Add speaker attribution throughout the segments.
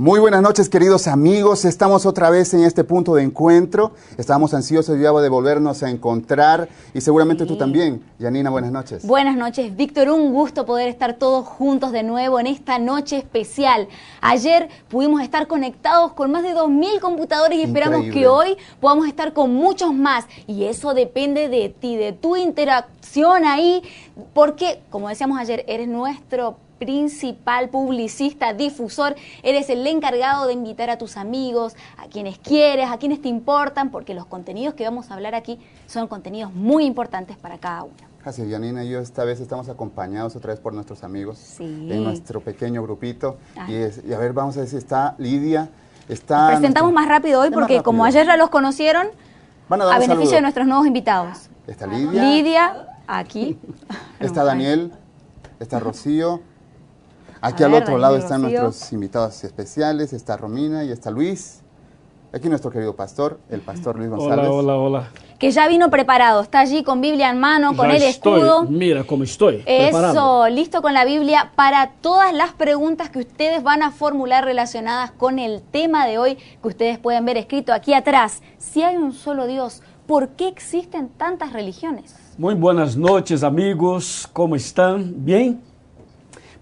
Speaker 1: Muy buenas noches, queridos amigos. Estamos otra vez en este punto de encuentro. Estamos ansiosos ya de volvernos a encontrar y seguramente tú también. Janina, buenas noches.
Speaker 2: Buenas noches, Víctor. Un gusto poder estar todos juntos de nuevo en esta noche especial. Ayer pudimos estar conectados con más de 2.000 computadores y esperamos que hoy podamos estar con muchos más. Y eso depende de ti, de tu interacción ahí, porque, como decíamos ayer, eres nuestro principal publicista, difusor, eres el encargado de invitar a tus amigos, a quienes quieres, a quienes te importan, porque los contenidos que vamos a hablar aquí son contenidos muy importantes para cada uno.
Speaker 1: Así y yo esta vez estamos acompañados otra vez por nuestros amigos sí.
Speaker 2: en nuestro
Speaker 1: pequeño grupito. Ah. Y, a ver, vamos a ver si está Lidia. presentamos
Speaker 2: más rápido hoy porque como ayer ya los conocieron,
Speaker 1: Van a, dar beneficio de
Speaker 2: nuestros nuevos invitados.
Speaker 1: Está Lidia. Lidia, aquí. está Daniel, está Rocío, Aquí al otro lado están nuestros invitados especiales, está Romina y está Luis. Aquí nuestro querido pastor, el pastor Luis González. Hola, hola, hola.
Speaker 2: Que ya vino preparado, está allí con Biblia en mano, con el escudo.
Speaker 3: mira cómo estoy. Eso,
Speaker 2: listo con la Biblia para todas las preguntas que ustedes van a formular relacionadas con el tema de hoy, que ustedes pueden ver escrito aquí atrás. Si hay un solo Dios, ¿por qué existen tantas religiones?
Speaker 3: Muy buenas noches, amigos. ¿Cómo están? ¿Bien?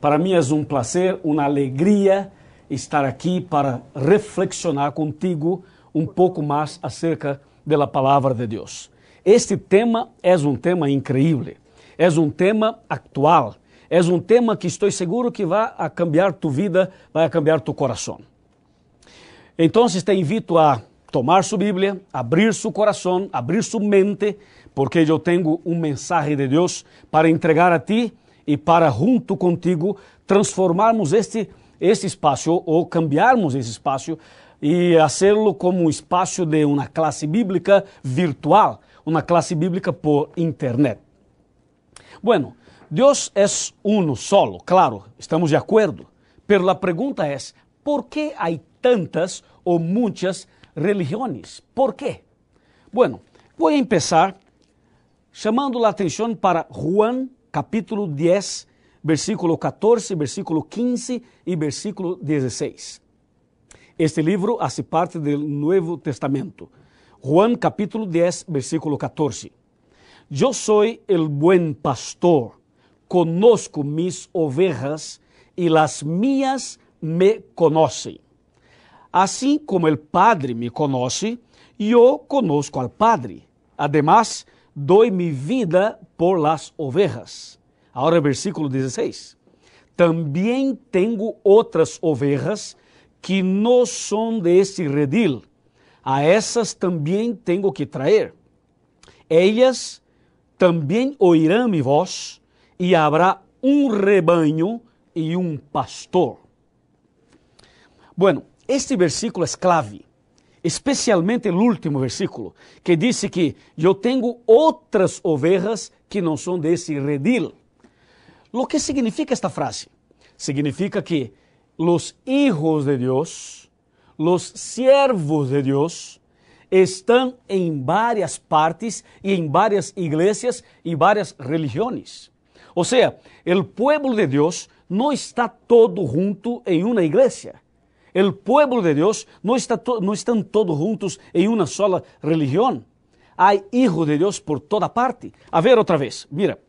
Speaker 3: Para mim é um prazer, uma alegria estar aqui para reflexionar contigo um pouco mais acerca da palavra de Deus. Este tema é um tema incrível, é um tema atual, é um tema que estou seguro que vai a cambiar tu vida, vai a cambiar tu coração. Então, te invito a tomar sua Bíblia, abrir seu coração, abrir sua mente, porque eu tenho um mensagem de Deus para entregar a ti e para junto contigo transformarmos este, este espaço ou cambiarmos esse espaço e fazê-lo como um espaço de uma classe bíblica virtual, uma classe bíblica por internet. Bueno, Deus é uno solo, claro, estamos de acordo. Pero a pergunta é: por que há tantas ou muitas religiões? Por quê? Bueno, vou começar chamando a atenção para Juan capítulo 10, versículo 14, versículo 15 e versículo 16. Este livro faz parte do Novo Testamento. Juan capítulo 10, versículo 14. Eu sou o bom pastor, conozco mis ovejas e las minhas me conocen. Assim como o Padre me conoce, eu conosco al Padre. Además, doi me vida por las ovejas. Agora, versículo 16. Também tenho outras ovejas que não são deste redil. A essas também tenho que traer. Elas também ouirão minha voz, e haverá um rebanho e um pastor. Bueno, este versículo é clave especialmente o último versículo, que disse que eu tenho outras ovelhas que não são desse redil. O que significa esta frase? Significa que os hijos de Deus, os siervos de Deus, estão em várias partes e em várias igrejas e várias religiões. Ou seja, o povo de Deus não está todo junto em uma igreja El pueblo de Deus não está não estão todos juntos em uma sola religião. Há hijo de Deus por toda parte. A ver outra vez, mira,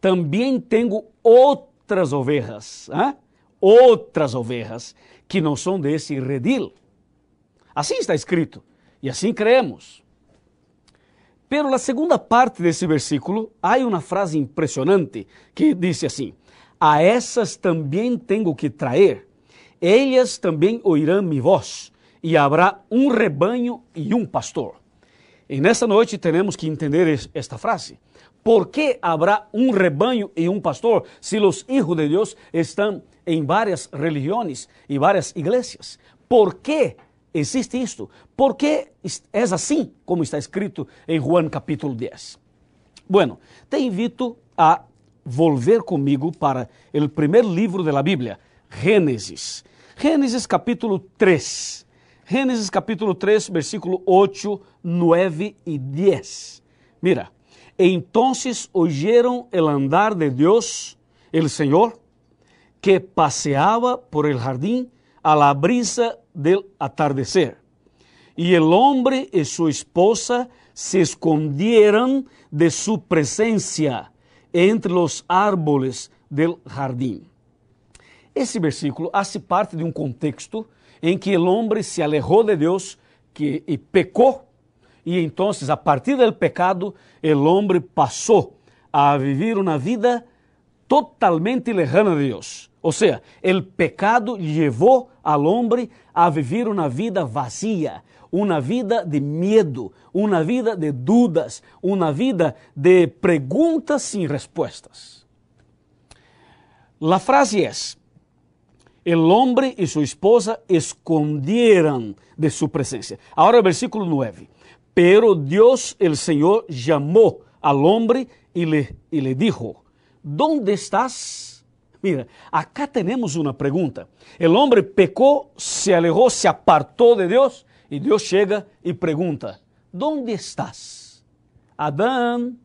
Speaker 3: também tenho outras ovejas, hein? ¿ah? outras ovejas, que não são desse redil. Assim está escrito, e assim creemos. Pero na segunda parte desse versículo, há uma frase impressionante que diz assim: A essas também tenho que traer, elas também oirão mi voz, e haverá um rebanho e um pastor. E nesta noite temos que entender esta frase. ¿Por que habrá um rebanho e um pastor se os hijos de Deus estão em várias religiões e várias igrejas? ¿Por que existe isto? ¿Por que es assim como está escrito em Juan capítulo 10? Bueno, te invito a volver comigo para o primeiro livro da Bíblia, Gênesis. Génesis capítulo 3. Génesis capítulo 3, versículo 8, 9 y 10. Mira, e entonces oyeron el andar de Dios, el Señor, que paseaba por el jardín a la brisa del atardecer. Y el hombre y su esposa se escondieron de su presencia entre los árboles del jardín. Esse versículo hace parte de um contexto em que o homem se alejou de Deus que, e pecou, e então, a partir do pecado, o homem passou a viver uma vida totalmente lejana de Deus. Ou seja, o pecado levou al homem a viver uma vida vazia, uma vida de medo, uma vida de dúvidas, uma vida de perguntas sem respostas. A frase é: el hombre y su esposa escondieran de su presencia. Ahora versículo 9. Pero Dios el Señor llamó al hombre y le, y le dijo, ¿dónde estás? Mira, acá tenemos una pregunta. El hombre pecó, se alejó, se apartó de Dios y Dios llega y pregunta, ¿dónde estás? Adán,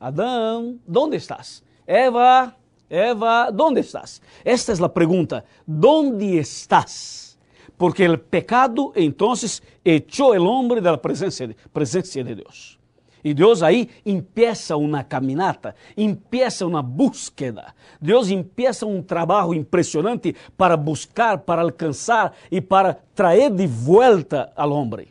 Speaker 3: Adán, ¿dónde estás? Eva, Eva, ¿dónde estás? Esta es la pregunta, ¿dónde estás? Porque el pecado entonces echó el hombre de la presencia de, presencia de Dios. E Deus aí empieza uma caminata, empieza uma búsqueda. Deus empieza um trabalho impressionante para buscar, para alcançar e para trazer de volta ao homem.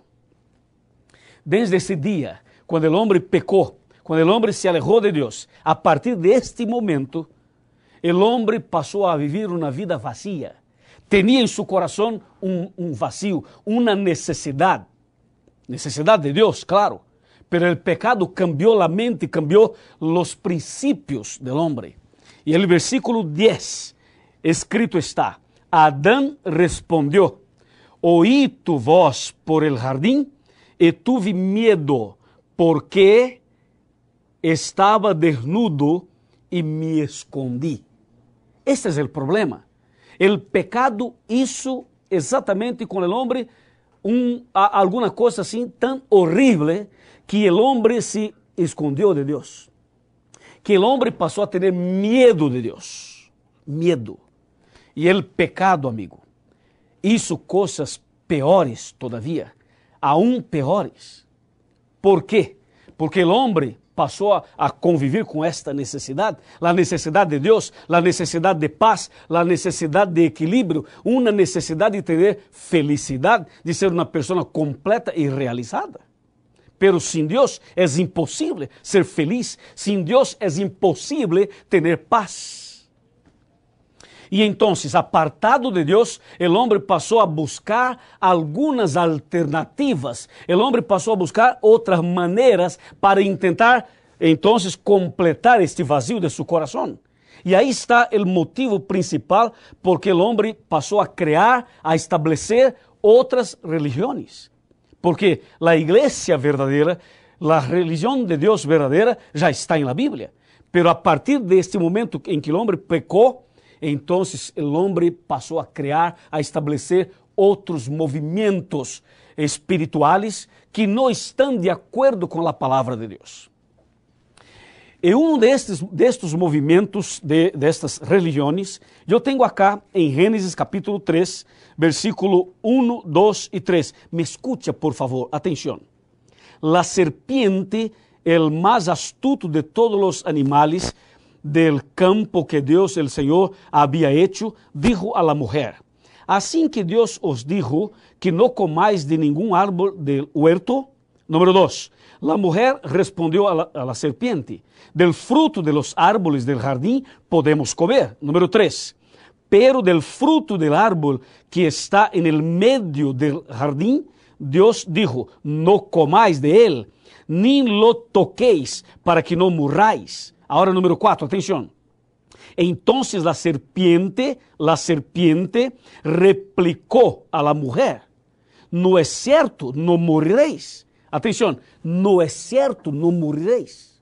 Speaker 3: Desde esse dia, quando o homem pecou, quando o homem se alejou de Deus, a partir deste momento, o homem passou a vivir uma vida vacía. Tinha en su coração um un vacío, uma necessidade Necessidade de Deus, claro. Pero o pecado cambiou a mente, cambiou os princípios del homem. E o versículo 10, escrito está, Adão respondeu: oí tu voz por el jardim e tuve miedo porque estava desnudo e me escondi. Este é o problema. O pecado hizo exatamente com o homem um, alguma coisa assim tão horrível que o homem se escondeu de Deus. Que o homem passou a ter medo de Deus. Medo. E o pecado, amigo, hizo coisas piores todavia, aún piores. Por quê? Porque o homem passou a, conviver com esta necessidade, a necessidade de Deus, a necessidade de paz, a necessidade de equilíbrio, uma necessidade de ter felicidade, de ser uma pessoa completa e realizada. Pero sin Deus é impossível ser feliz, sin Deus é impossível ter paz. E então, apartado de Deus, o homem passou a buscar algumas alternativas. O homem passou a buscar outras maneiras para tentar, então, completar este vazio de su coração. E aí está o motivo principal porque o homem passou a criar, a estabelecer outras religiões. Porque a igreja verdadeira, a religião de Deus verdadeira, já está na Bíblia. Mas a partir deste momento em que o homem pecou, então, o homem passou a criar, a estabelecer outros movimentos espirituais que não estão de acordo com a palavra de Deus. E um destes, destes movimentos, de, destas religiões, eu tenho acá em Gênesis capítulo 3, versículo 1, 2 e 3. Me escute, por favor, atenção. La serpiente, el mais astuto de todos os animais del campo que Dios el Señor había hecho, dijo a la mujer, así que Dios os dijo que no comáis de ningún árbol del huerto. Número dos, la mujer respondió a la, serpiente, del fruto de los árboles del jardín podemos comer. Número tres, pero del fruto del árbol que está en el medio del jardín, Dios dijo, no comáis de él, ni lo toquéis para que no murráis Ahora número cuatro, atención. Entonces la serpiente, la serpiente replicó a la mujer, no es é cierto, no moriréis. Atención, no es é cierto, no moriréis.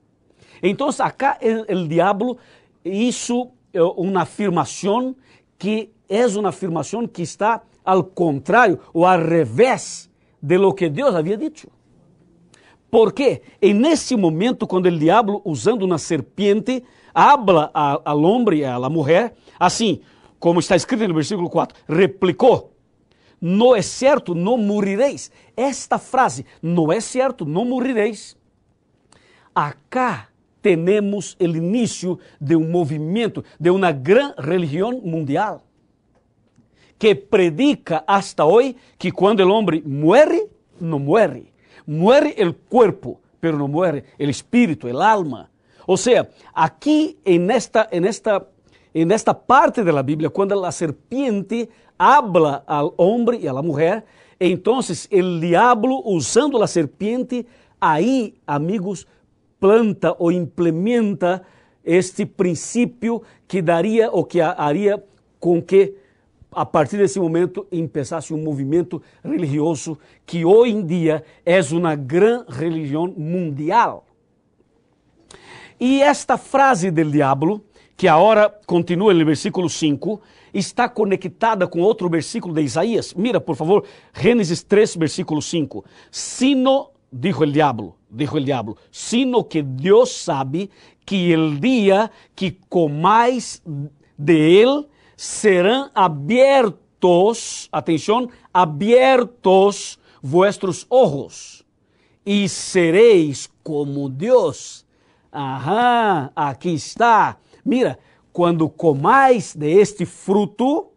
Speaker 3: Entonces acá el, el diablo hizo uma eh, una afirmación que es una afirmación que está al contrario o al revés de lo que Dios había dicho. Porque em nesse momento, quando o diabo, usando uma serpente, habla ao homem e a mulher, assim, como está escrito no versículo 4, replicou, não é certo, não morireis. Esta frase, não é certo, não morireis. Acá temos o início de um movimento, de uma grande religião mundial, que predica hasta hoje que quando o homem muere, não morre muere el cuerpo, pero no muere el espíritu, el alma. O sea, aquí en esta, en esta, en esta parte de la Biblia, cuando la serpiente habla al hombre y a la mujer, entonces el diablo usando la serpiente, ahí, amigos, planta o implementa este princípio que daria ou que haria com que a partir desse momento, empezasse um movimento religioso que hoje em dia é uma grande religião mundial. E esta frase do diabo, que agora continua no versículo 5, está conectada com outro versículo de Isaías. Mira, por favor, Gênesis 3, versículo 5. Sino, dijo o diabo dijo o diabo sino que Deus sabe que el dia que comais de ele, serão abertos, atenção, abertos vuestros ojos e sereis como Deus. Ah, aqui está. Mira, quando comais de este fruto,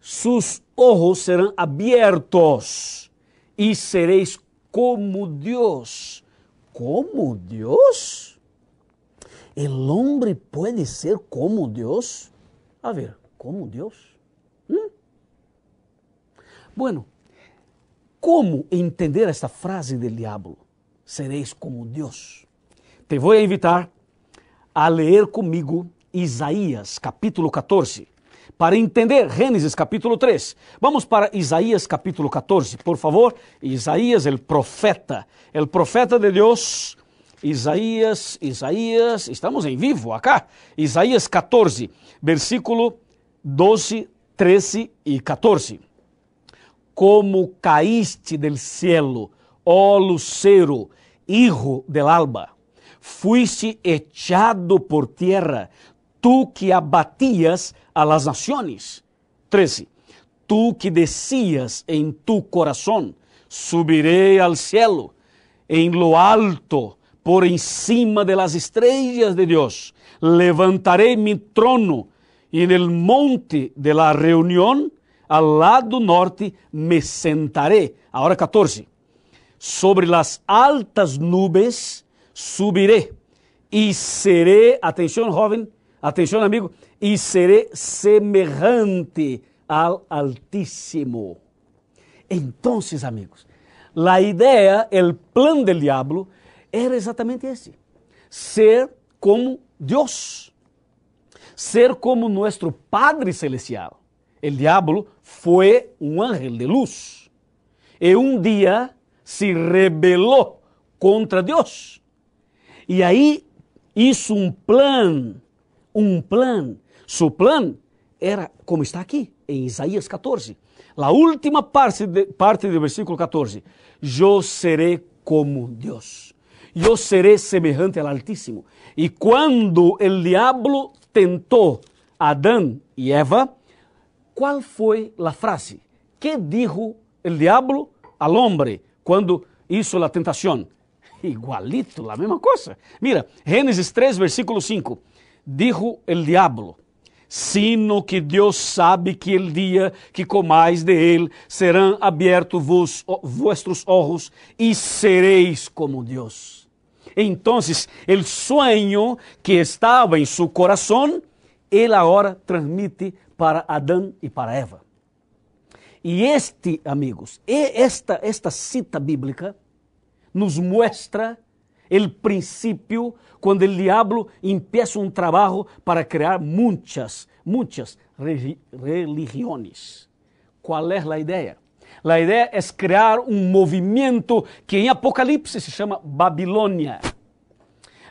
Speaker 3: seus ojos serão abertos e sereis como Deus. Como Deus? O homem pode ser como Deus? A ver, como Deus? Hum? Bueno, como entender esta frase do diabo? Sereis como Deus. Te vou invitar a ler comigo Isaías capítulo 14. Para entender Gênesis capítulo 3, vamos para Isaías capítulo 14, por favor. Isaías, o profeta, o profeta de Deus, Isaías, Isaías, estamos em vivo acá. Isaías 14, versículo 12, 13 e 14. Como caíste del cielo, ó lucero, hijo del alba, fuiste echado por tierra, tu que abatias a las naciones. 13. Tu que decías en tu corazón, subiré al cielo, en lo alto por encima de las estrellas de Dios. Levantaré mi trono en el monte de la reunión, al lado norte me sentaré. Ahora 14. Sobre las altas nubes subiré y seré, atención joven, atención amigo, y seré semejante al Altísimo. Entonces, amigos, la idea, el plan del diablo era exatamente esse: ser como Deus, ser como nosso Padre Celestial. O diabo foi um ángel de luz e um dia se rebelou contra Deus. E aí isso um plano, um plano. Seu plano era como está aqui em Isaías 14. A última parte, de, parte do versículo 14. Eu serei como Deus. Eu seré semejante ao Altíssimo. E quando o diabo tentou Adão e Eva, qual foi a frase? Que dijo o diabo ao homem quando hizo a tentação? Igualito, a mesma coisa. Mira, Gênesis 3, versículo 5. Dijo o diabo: sino que Deus sabe que el dia que comais de ele serão abertos vossos vuestros ojos e sereis como Deus. Então, o sonho que estava em seu coração, ele agora transmite para Adão e para Eva. E este, amigos, esta, esta cita bíblica nos mostra o princípio quando o diabo empieza um trabalho para criar muitas, muitas religiões. Qual é a ideia? A ideia é criar um movimento que em Apocalipse se chama Babilônia.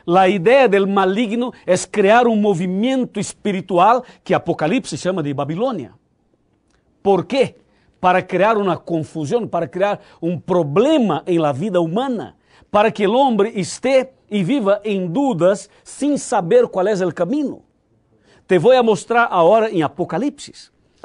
Speaker 3: A ideia do maligno é criar um movimento espiritual que Apocalipse chama de Babilônia. Por quê? Para criar uma confusão, para criar um problema em la vida humana, para que o homem esteja e viva em dúvidas sem saber qual é o caminho. Te vou mostrar agora em Apocalipse.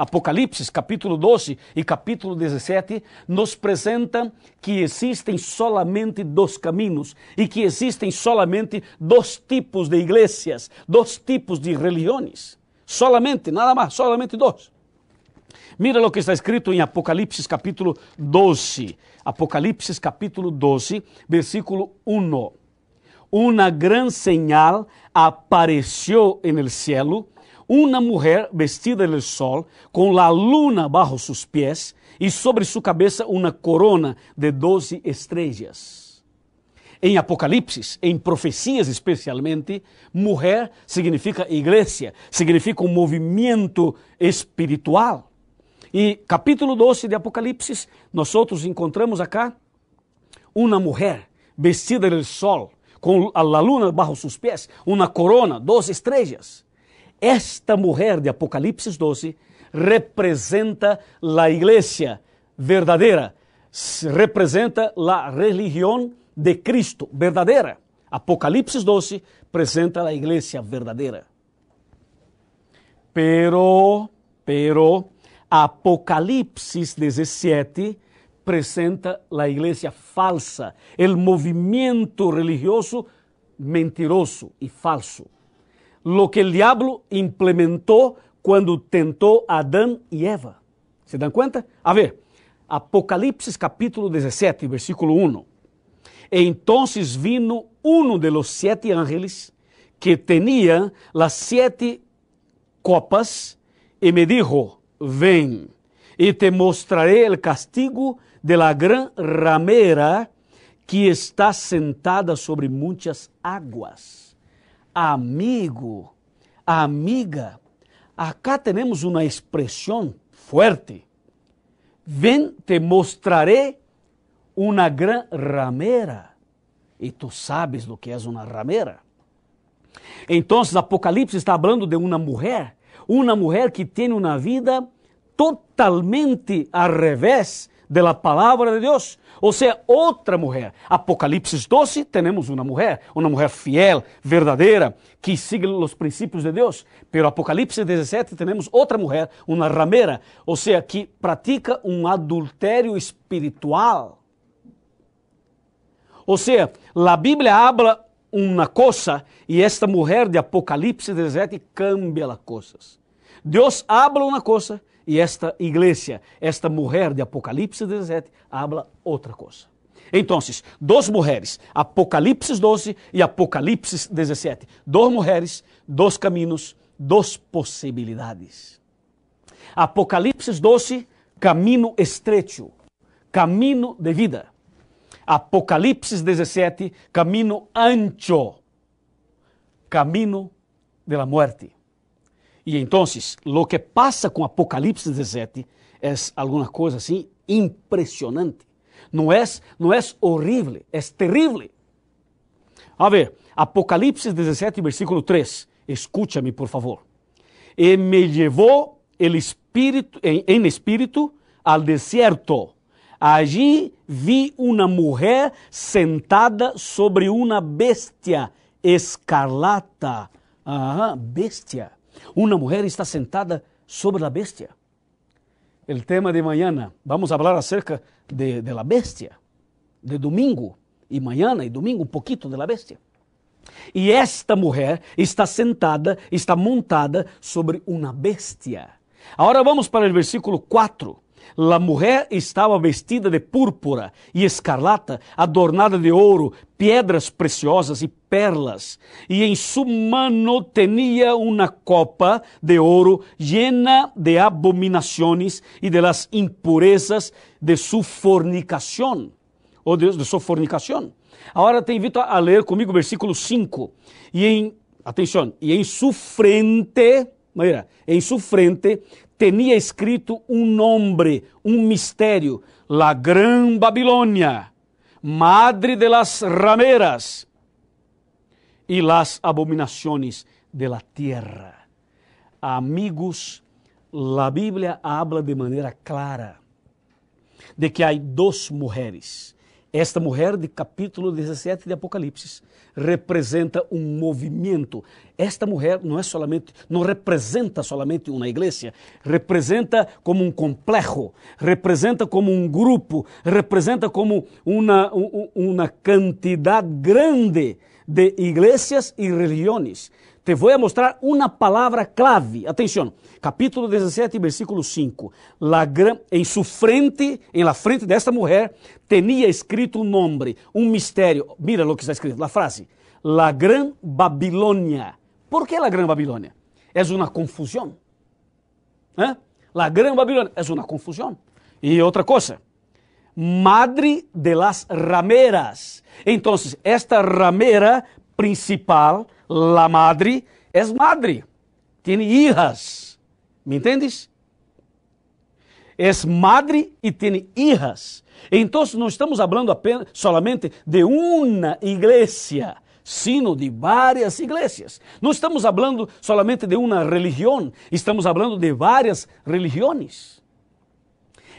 Speaker 3: Apocalipse, capítulo 12 e capítulo 17, nos apresenta que existem solamente dois caminhos e que existem solamente dois tipos de igrejas, dois tipos de religiões. Solamente, nada mais, solamente dois. Mira o que está escrito em Apocalipse capítulo 12. Apocalipse capítulo 12, versículo 1. Uma gran señal apareceu en el cielo uma mulher vestida del sol, com a luna bajo seus pés e sobre sua cabeça uma corona de doze estrelas. Em Apocalipse, em profecias especialmente, mulher significa igreja, significa um movimento espiritual. E capítulo 12 de Apocalipse, nós outros encontramos acá uma mulher vestida del sol, com a luna bajo seus pés, uma corona, doze estrelas. Esta mulher de Apocalipse 12 representa a igreja verdadeira, representa a religião de Cristo verdadeira. Apocalipse 12 apresenta a igreja verdadeira. Pero, pero, Apocalipse 17 apresenta a igreja falsa, o movimento religioso mentiroso e falso lo que el diabo implementou quando tentou Adão e Eva. Se dão conta? A ver, Apocalipse capítulo 17, versículo 1. E entonces vino uno de los siete ángeles que tenía las siete copas e me dijo, ven e te mostraré el castigo de la gran ramera que está sentada sobre muitas águas amigo, amiga. Acá tenemos una expresión fuerte. Ven, te mostraré una gran ramera. E tu sabes lo que é uma ramera. Então, Apocalipse está falando de uma mulher, uma mulher que tem uma vida totalmente al revés de la palavra de Deus, ou seja, outra mulher. Apocalipse 12 temos uma mulher, uma mulher fiel, verdadeira, que sigue os princípios de Deus. Pero Apocalipse 17 temos outra mulher, uma ramera, ou seja, que pratica um adultério espiritual. Ou seja, a Bíblia habla uma coisa e esta mulher de Apocalipse 17 cambia as coisas. Deus habla uma coisa e esta igreja, esta mulher de Apocalipse 17, habla outra coisa. Então, duas mulheres, Apocalipse 12 e Apocalipse 17. Duas mulheres, dois caminhos, duas possibilidades. Apocalipse 12, caminho estreito, caminho de vida. Apocalipse 17, caminho ancho, caminho de la muerte. E então o que passa com Apocalipse 17 é alguma coisa assim impressionante. Não é, no é horrible, es é terrible. A ver, Apocalipse 17, versículo 3. Escúchame, por favor. E me levou el espírito em en espíritu al desierto. Allí vi uma mulher sentada sobre uma bestia escarlata. bestia. Uma mulher está sentada sobre a bestia. O tema de manhã vamos falar acerca de, de la bestia, de domingo e manhã e domingo um pouquito de la bestia. E esta mulher está sentada, está montada sobre uma bestia. Agora vamos para o versículo 4. La mulher estava vestida de púrpura e escarlata, adornada de ouro, pedras preciosas e perlas, e em sua mano tinha uma copa de ouro llena de abominações e de las impurezas de sua fornicação, ou oh, de, de sua fornicação. Agora te invito a ler comigo o versículo 5. E em, atenção, e em sua frente, maneira, em sua frente tinha escrito um nome, um mistério: La Gran Babilônia, Madre de las Rameras e las Abominações de la Tierra. Amigos, a Bíblia habla de maneira clara de que há duas mulheres. Esta mulher de capítulo 17 de Apocalipse representa um movimento. Esta mulher não é solamente, não representa somente uma igreja, representa como um complexo, representa como um grupo, representa como uma, uma quantidade grande de igrejas e religiões. Te voy a mostrar una palabra clave. Atención, capítulo 17, versículo 5. La gran, en su frente, en la frente de esta mujer, tenía escrito un nombre, un misterio. Mira lo que está escrito, la frase. La gran Babilonia. ¿Por qué la gran Babilonia? Es una confusión. ¿Eh? La gran Babilonia es una confusión. Y otra cosa, madre de las rameras. Entonces, esta ramera principal, la madre, é madre. Tiene hijas. ¿Me entendes? É madre e tiene hijas. Então, não estamos falando apenas, solamente de uma igreja, sino de várias igrejas. Não estamos falando solamente de uma religião, estamos falando de várias religiões.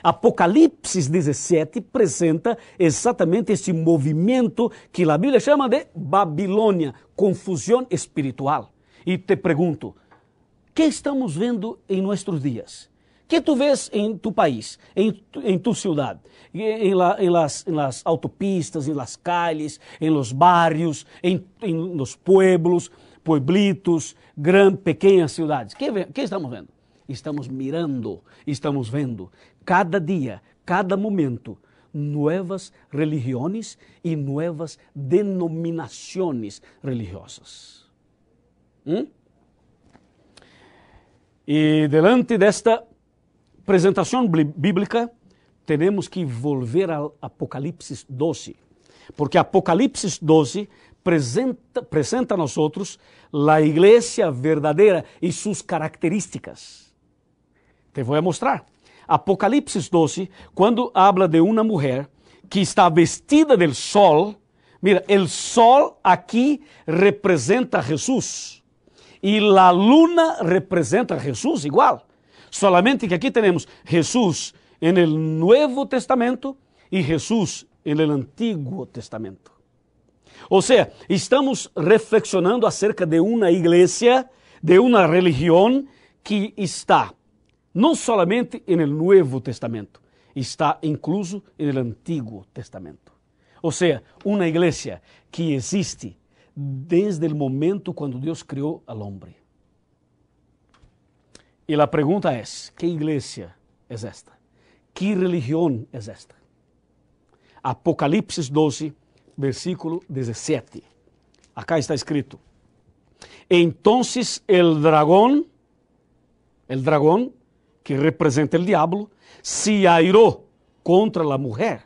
Speaker 3: Apocalipse 17 apresenta exatamente esse movimento que a Bíblia chama de Babilônia, confusão espiritual. E te pergunto, que estamos vendo em nossos dias? que tu vês em tu país, em tu, em cidade, em, la, em, las, em las autopistas, em las calles, em los barrios, em, em los pueblos, pueblitos, grandes, pequenas cidades. Que, que estamos vendo? Estamos mirando, estamos vendo cada dia, cada momento, novas religiões e novas denominações religiosas. Hum? E delante desta apresentação bíblica, temos que volver ao Apocalipse 12, porque Apocalipse 12 apresenta a nós outros a igreja verdadeira e suas características. Te vou mostrar. Apocalipse 12, quando habla de uma mulher que está vestida del sol, mira, o sol aqui representa a Jesús e a luna representa a Jesús igual. Solamente que aqui temos Jesús en el Nuevo Testamento e Jesús en el Antiguo Testamento. Ou seja, estamos reflexionando acerca de uma igreja, de uma religião que está não somente no Novo Testamento, está incluso no Antigo Testamento. Ou seja, uma igreja que existe desde o momento quando Deus criou al hombre. E a pergunta é: que igreja é esta? Que religião é esta? Apocalipse 12, versículo 17. Acá está escrito: Entonces el dragón, el dragón que representa o diabo, se airou contra a mulher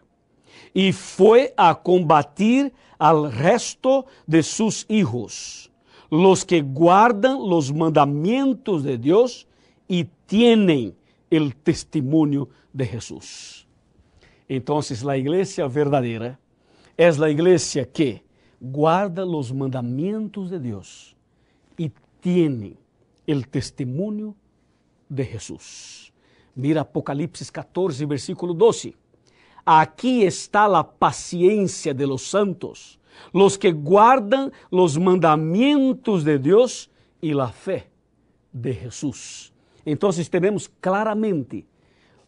Speaker 3: e foi a combatir al resto de sus hijos, los que guardam os mandamentos de Deus e têm o testemunho de Jesús. Então, a igreja verdadeira é a igreja que guarda os mandamentos de Deus e tem o testemunho de de Jesús. Mira Apocalipsis 14, versículo 12. Aquí está la paciencia de los santos, los que guardan los mandamientos de Dios y la fe de Jesús. Entonces tenemos claramente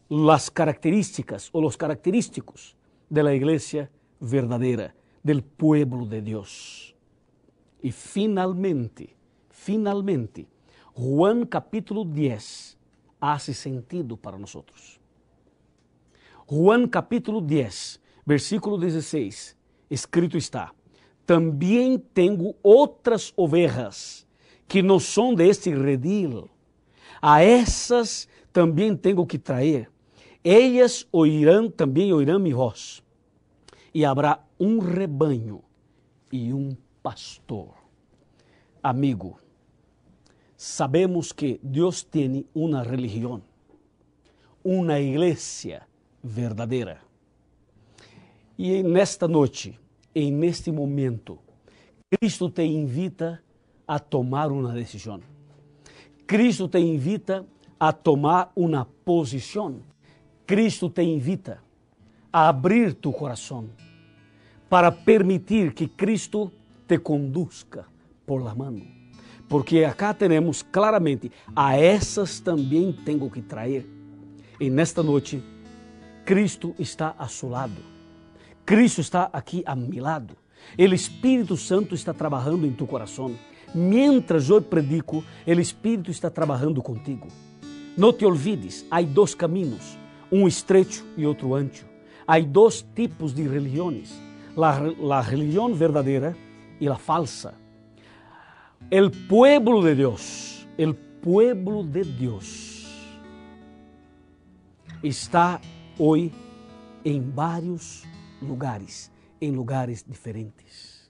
Speaker 3: las características o los característicos de la iglesia verdadera, del pueblo de Dios. Y finalmente, finalmente, Juan capítulo 10 hace sentido para nosotros. Juan capítulo 10, versículo 16, escrito está: Também tenho outras ovejas que não são deste redil. A essas também tenho que trair. Elas oirão também oirão minha voz. E haverá um rebanho e um pastor. Amigo, sabemos que Deus tem uma religião, uma igreja verdadeira. E nesta noite, em neste momento, Cristo te invita a tomar uma decisão. Cristo te invita a tomar uma posição. Cristo te invita a abrir tu coração para permitir que Cristo te conduzca por la mano. Porque acá temos claramente, a essas também tenho que trair. E nesta noite, Cristo está a seu lado. Cristo está aqui a meu lado. O Espírito Santo está trabalhando em tu coração. Mientras eu predico, o Espírito está trabalhando contigo. Não te olvides, há dois caminhos, um estreito e outro ancho. Há dois tipos de religiões: a religião verdadeira e a falsa. El pueblo de Deus, el pueblo de Deus está hoje em vários lugares, em lugares diferentes.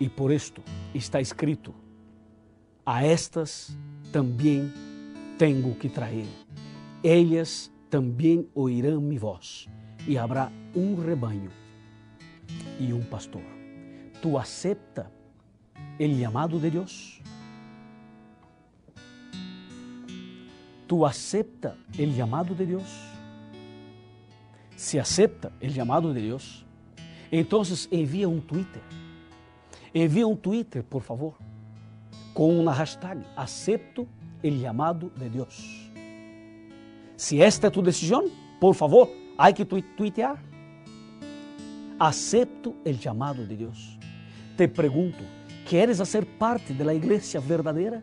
Speaker 3: E por esto está escrito: a estas também tenho que trair, elas também ouvirão minha voz, e haverá um rebanho e um pastor. Tu aceptas el llamado de Dios. Tú acepta el llamado de Dios. Si acepta el llamado de Dios, entonces envía un Twitter. Envía un Twitter, por favor, con una hashtag, acepto el llamado de Dios. Si esta es tu decisión, por favor, hay que tuitear. Acepto el llamado de Dios. Te pregunto, Queres ser parte de la verdadeira,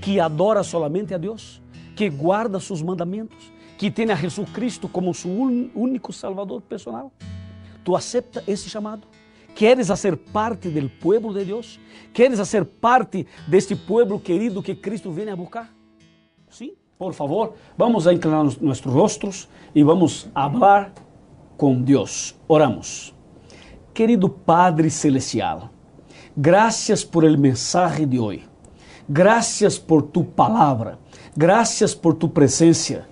Speaker 3: que adora solamente a Deus, que guarda seus mandamentos, que tem a Jesucristo como seu único Salvador personal? ¿Tú aceita esse chamado? Queres ser parte del pueblo de Deus? Queres ser parte de este pueblo querido que Cristo vem a buscar? Sim? por favor, vamos a inclinar nossos rostros e vamos falar hablar Deus. Oramos. Querido Padre Celestial, Graças por el mensaje de hoy. Graças por tu palavra. Graças por tu presença.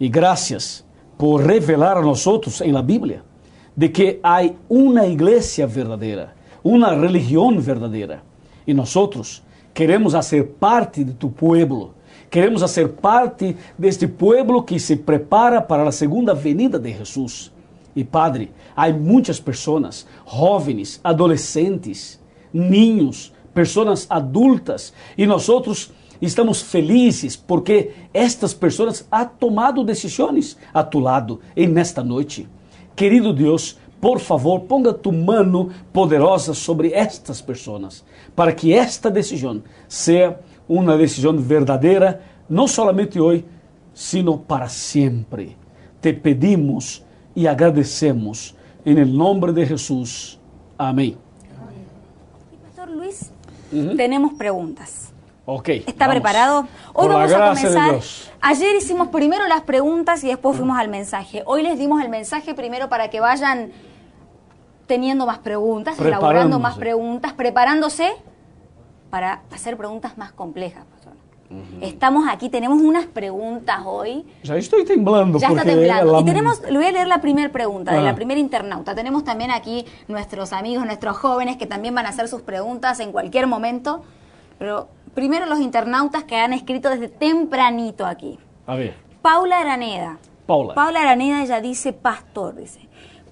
Speaker 3: E graças por revelar a nós outros em la Bíblia de que há uma igreja verdadeira, uma religião verdadeira. E nós outros queremos ser parte de tu pueblo. Queremos ser parte deste pueblo que se prepara para a segunda venida de Jesus. E Padre, há muitas pessoas, jovens, adolescentes, ninhos, pessoas adultas, e nós outros estamos felizes porque estas pessoas há tomado decisões a tu lado e nesta noite. Querido Deus, por favor, ponga tu mano poderosa sobre estas pessoas, para que esta decisão seja uma decisão verdadeira, não somente hoje, sino para sempre. Te pedimos e agradecemos, em nome de Jesus. Amém.
Speaker 2: tenemos preguntas.
Speaker 4: Ok.
Speaker 3: ¿Está preparado? Hoy vamos
Speaker 2: a comenzar. Ayer hicimos primero las preguntas y después fuimos al mensaje. Hoy les dimos el mensaje primero para que vayan teniendo más preguntas, elaborando más preguntas, preparándose para hacer preguntas más complejas. Estamos aquí, tenemos unas preguntas hoy.
Speaker 3: Ya estoy temblando. Ya está temblando. Y tenemos, le
Speaker 2: voy a leer la primera pregunta de la ah. primera internauta. Tenemos también aquí nuestros amigos, nuestros jóvenes que también van a hacer sus preguntas en cualquier momento. Pero primero los internautas que han escrito desde tempranito aquí. A ver. Paula Araneda. Paula. Paula Araneda ella dice, pastor, dice,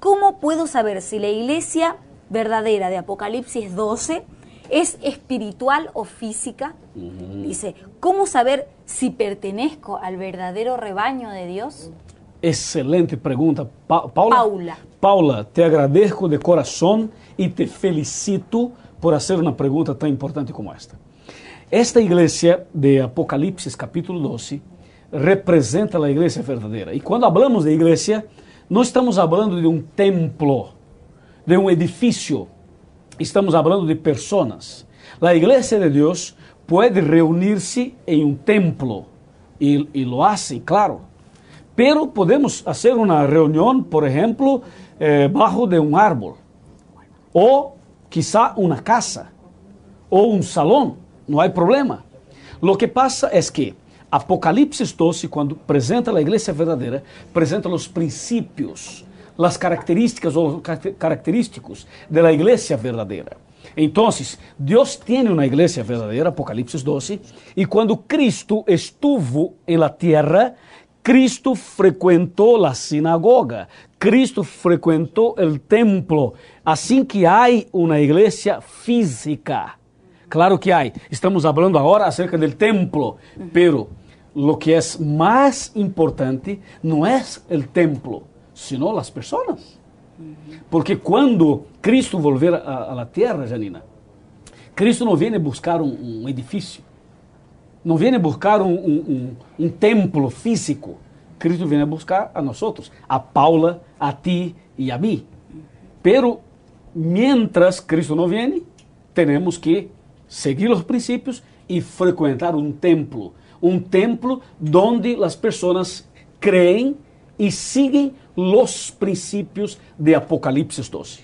Speaker 2: ¿cómo puedo saber si la iglesia verdadera de Apocalipsis 12 ¿Es espiritual o física?
Speaker 3: Dice,
Speaker 2: ¿cómo saber si pertenezco al verdadero rebaño de Dios?
Speaker 3: Excelente pregunta, Paula. Paula. Paula, te agradezco de corazón y te felicito por hacer una pregunta tan importante como esta. Esta iglesia de Apocalipsis capítulo 12 representa la iglesia verdadera. Y cuando hablamos de iglesia, no estamos hablando de un templo, de un edificio, estamos falando de pessoas. A Igreja de Deus pode reunir-se em um templo e lo hace, claro. Pero podemos fazer uma reunião, por exemplo, eh, bajo de um árbol ou, quizá uma casa ou um salão. Não há problema. Lo que pasa es que Apocalipse 12, quando apresenta a igreja verdadeira, apresenta os princípios las características ou característicos de la iglesia verdadeira. Então, Deus tem uma igreja verdadeira, Apocalipse 12, E quando Cristo estuvo em la tierra, Cristo frequentou a sinagoga, Cristo frequentou o templo, assim que há uma igreja física. Claro que há. Estamos falando agora acerca do templo, pero lo que é mais importante não é o templo, sino as pessoas Porque quando Cristo volver à, terra, Janina, Cristo não vem buscar um, um edifício, não vem buscar um, um, um, templo físico. Cristo vem buscar a nós outros, a Paula, a ti e a mim. Pero, mientras Cristo não vem, temos que seguir os princípios e frequentar um templo. Um templo onde as pessoas creem e seguem los principios de Apocalipsis 12.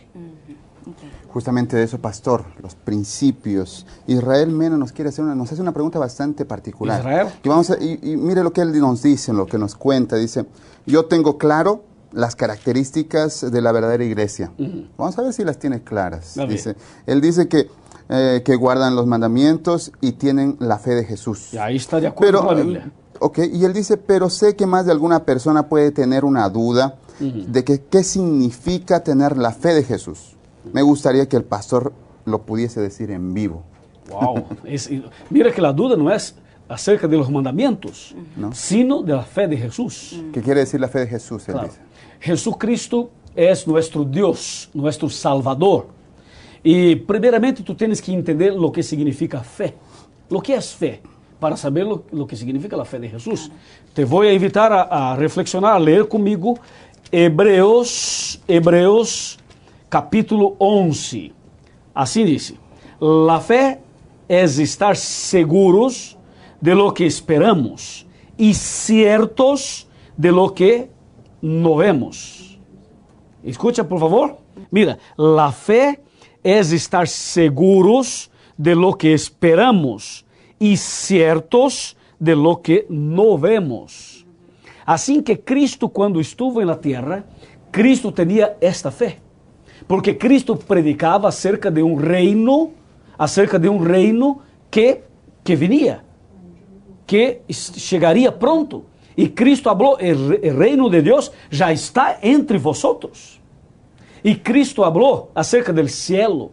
Speaker 1: Justamente de eso, pastor, los principios. Israel Mena nos quiere hacer una, nos hace una pregunta bastante particular. Israel. Y, vamos y, mire lo que él nos dice, lo que nos cuenta. Dice, yo tengo claro las características de la verdadera iglesia. Vamos a ver si las tiene claras. Dice, él dice que, eh, que guardan los mandamientos y tienen la fe de Jesús. Y
Speaker 3: ahí está de acuerdo con
Speaker 1: la Ok, y él dice, pero sé que más de alguna persona puede tener una duda de que, qué significa tener la fe de Jesús. Me gustaría que el pastor lo pudiese
Speaker 3: decir en vivo. Wow, mira que la duda no es acerca de los mandamientos, sino de la fe de Jesús. ¿Qué quiere decir la fe de Jesús? Jesucristo es nuestro Dios, nuestro Salvador. Y primeramente tú tienes que entender lo que significa fe. Lo que es fe? para saber o que significa a fé de Jesus, Te vou invitar a, a, reflexionar, a ler comigo Hebreus Hebreus capítulo 11. Assim disse: la fé é estar seguros de lo que esperamos e ciertos de lo que no vemos. Escucha, por favor. Mira, la fé é estar seguros de lo que esperamos y ciertos de lo que no vemos. Assim que Cristo, quando estuvo na terra, Cristo tinha esta fé, porque Cristo predicava acerca de um reino, acerca de um reino que que viria, que chegaria pronto. E Cristo falou: "O reino de Deus já está entre vosotros". E Cristo falou acerca do cielo,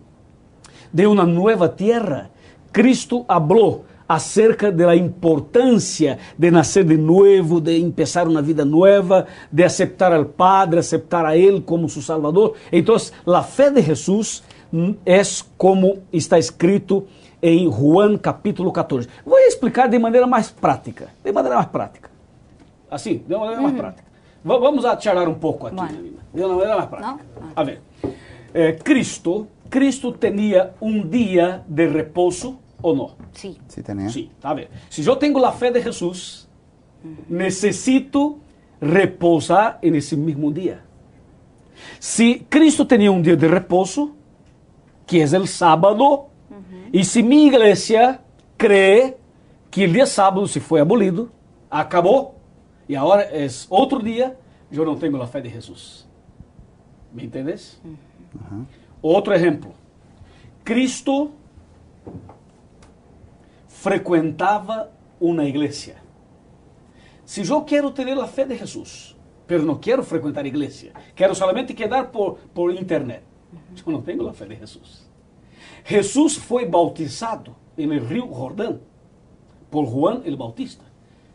Speaker 3: de uma nova terra. Cristo falou acerca da importância de nascer de novo, de começar uma vida nova, de aceitar ao Padre, aceitar a Ele como seu Salvador. Então, a fé de Jesus hum, é como está escrito em Juan capítulo 14. Vou explicar de maneira mais prática, de maneira mais prática. Assim, de maneira mais uhum. prática. V vamos charlar um pouco aqui, de maneira mais prática. Não? Ah. A ver, eh, Cristo, Cristo tinha um dia de repouso, no? Sí. Si yo tengo la fe de Jesús, necesito reposar en ese mismo día. Si Cristo tenía un día de reposo, que es el sábado, y si mi iglesia cree que el día sábado se fue abolido, acabó, y ahora es otro día, yo no tengo la fe de Jesús. ¿Me entiendes? Otro ejemplo. Cristo frequentava uma igreja. Se eu quero ter a fé de Jesús, pero quero frequentar frecuentar igreja, quero somente quedar por, por internet, Eu não tenho a fé de Jesús. Jesús foi bautizado en el Jordão por Juan el Bautista.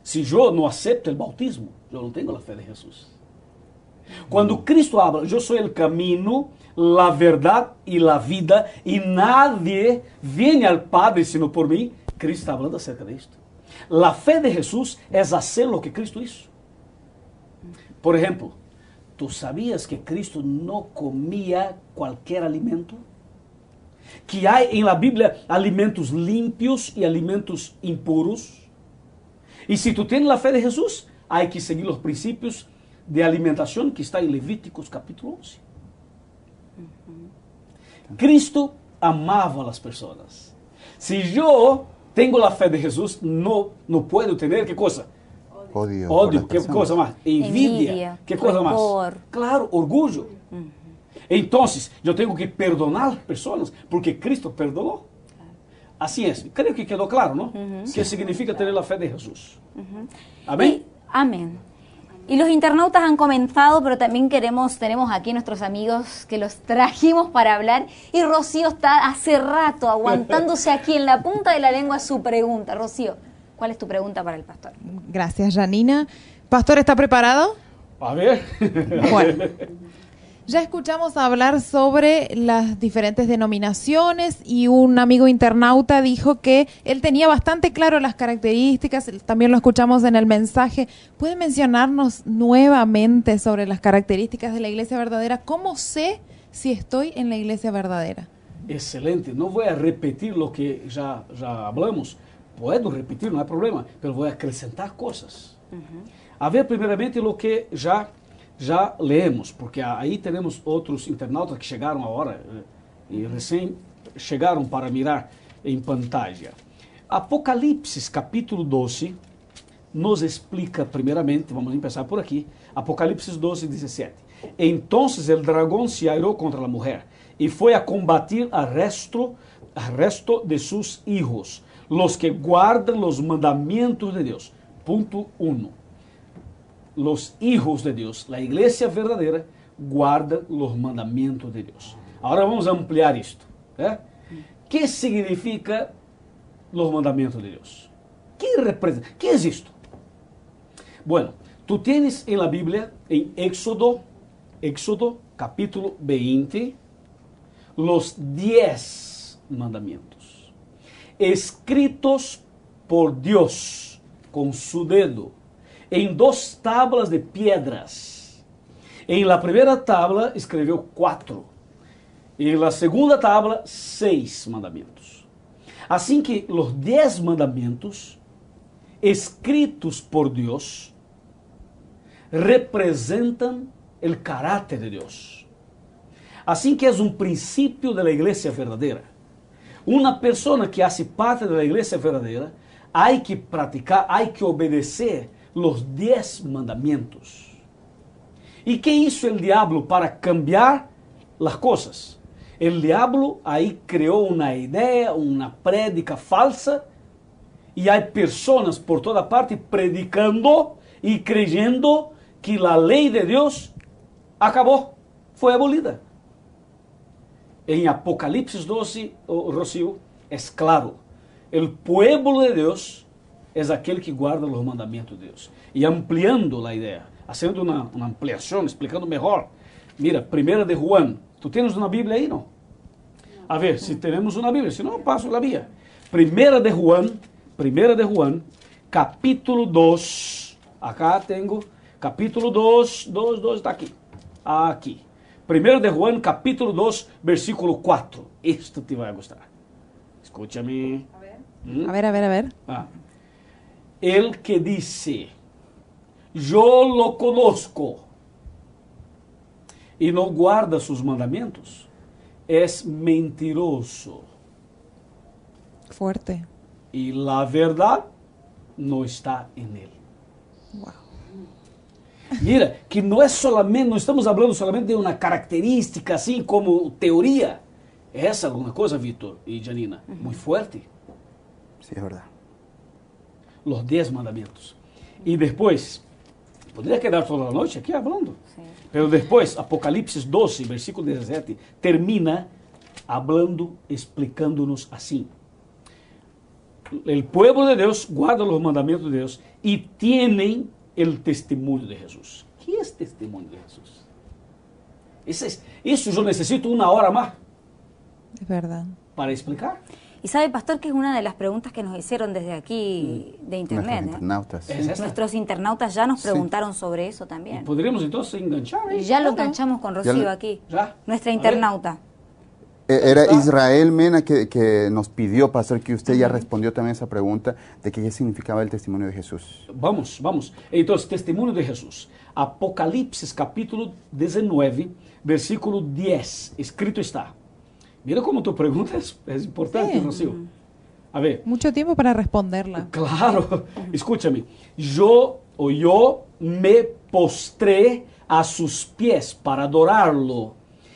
Speaker 3: Se eu não acepto o bautismo, eu não tenho a fé de Jesús. Quando Cristo habla, eu sou o caminho, a verdade e a vida, e nadie vem ao Padre senão por mim, Cristo está hablando acerca de A fé fe de Jesús é fazer o que Cristo hizo. Por exemplo, tu sabias que Cristo não comia qualquer alimento? Que há em la Bíblia alimentos limpios e alimentos impuros. E se tu tens a fé de Jesus, há que seguir os princípios de alimentação que está em Levíticos capítulo 11. Uhum. Cristo amava as pessoas. Se si eu Tengo la fe de Jesús, no, no puedo tener, ¿qué cosa? Odio. Odio, ¿qué cosa más? Envidia, ¿qué cosa más? Claro, orgullo. Então, eu tenho que perdonar pessoas porque Cristo perdonou. Assim é. Creio que quedou claro, não? Uhum. Que significa ter a fé de Jesus. Amém?
Speaker 2: amém. Y los internautas han comenzado, pero también queremos, tenemos aquí nuestros amigos que los trajimos para hablar. Y Rocío está hace rato aguantándose aquí en la punta de la lengua su pregunta. Rocío, ¿cuál es tu pregunta para el pastor? Gracias, Janina. ¿Pastor está preparado?
Speaker 3: A ver. Bueno.
Speaker 2: Ya escuchamos hablar sobre las diferentes denominaciones y un amigo internauta dijo que él tenía bastante claro las características, también lo escuchamos en el mensaje. ¿Puede mencionarnos nuevamente sobre las características de la iglesia verdadera? ¿Cómo sé si estoy en la iglesia verdadera?
Speaker 3: Excelente, no voy a repetir lo que ya, ya hablamos, puedo repetir, no hay problema, pero voy a acrescentar cosas. A ver primeramente lo que ya já lemos, porque aí teremos outros internautas que chegaram agora hora eh, e recém chegaram para mirar em Pantagia. Apocalipse, capítulo 12, nos explica primeiramente, vamos começar por aqui, Apocalipse 12, 17. Entonces el dragón se airou contra la mujer e foi a combatir o resto, al resto de sus hijos, los que guardan los mandamientos de Dios. Punto 1 los hijos de Deus, a Igreja verdadeira guarda los mandamentos de Deus. Agora vamos ampliar isto. ¿eh? que significa los mandamentos de Deus? que representa? que é isto? Bueno, tu tienes en la Biblia, en Éxodo, Éxodo capítulo 20, los 10 mandamentos, escritos por Deus com su dedo em duas tábuas de pedras. Em la primeira tábua escreveu quatro. E na segunda tábua, seis mandamentos. Assim que os dez mandamentos, escritos por Deus, representam o caráter de Deus. Assim que é um princípio da igreja verdadeira. Uma pessoa que hace parte da igreja verdadeira, há que praticar, há que obedecer los diez mandamientos. ¿Y qué hizo el diablo para cambiar las cosas? El diablo ahí creó una idea, una prédica falsa, y hay personas por toda parte predicando y creyendo que la ley de Dios acabó, foi abolida. Em Apocalipse 12, o Rocio, é claro: o povo de Deus é aquele que guarda os mandamentos de Deus. E ampliando a ideia, fazendo uma, uma ampliação, explicando melhor. Mira, primeira de Juan, tu tens uma Bíblia aí, não? A ver, se temos uma Bíblia, se não, eu passo a minha. Primeira de Juan, primeira de Juan, capítulo 2, acá tenho, capítulo 2, 2, 2, está aqui, aqui. Primeiro de Juan, capítulo 2, versículo 4. Isto te vai gostar. Escute-me. A ver, hum? a ver, a ver. A ver. Ah el que dice, yo lo conozco, e não guarda seus mandamentos, é mentiroso. Forte. E a verdade não está em ele. Wow. Mira, que não é solamente, não estamos falando solamente de uma característica assim como teoria. Essa é alguma coisa, Vitor e Janina, uhum. muito forte. Sim, é verdade los dez mandamentos. e depois poderia quedar toda a noite aqui falando? Sim. Mas depois, Apocalipse 12, versículo 17, termina explicando-nos assim. O povo de Deus guarda os mandamentos de Deus e tienen o testemunho de Que é o testemunho de Jesus? É, isso eu necessito yo uma hora mais É verdade. Para explicar.
Speaker 2: Y sabe, Pastor, que es una de las preguntas que nos hicieron desde aquí mm. de Internet. Nuestros ¿eh? internautas. Nuestros internautas ya nos preguntaron sobre eso también.
Speaker 3: podríamos entonces enganchar.
Speaker 2: ¿eh? ya lo enganchamos con Rocío aquí. Nuestra internauta.
Speaker 1: Eh, era Israel Mena que, nos pidió, Pastor, que usted ya respondió también esa pregunta de qué significaba el testimonio de Jesús.
Speaker 3: Vamos, vamos. Entonces, testimonio de Jesús. Apocalipsis capítulo 19, versículo 10. Escrito está. Mira cómo tu pregunta es, importante, sí. Rocío. A ver.
Speaker 2: Mucho tiempo para responderla.
Speaker 3: Claro, escúchame. Yo o yo me postré a sus pies para adorarlo.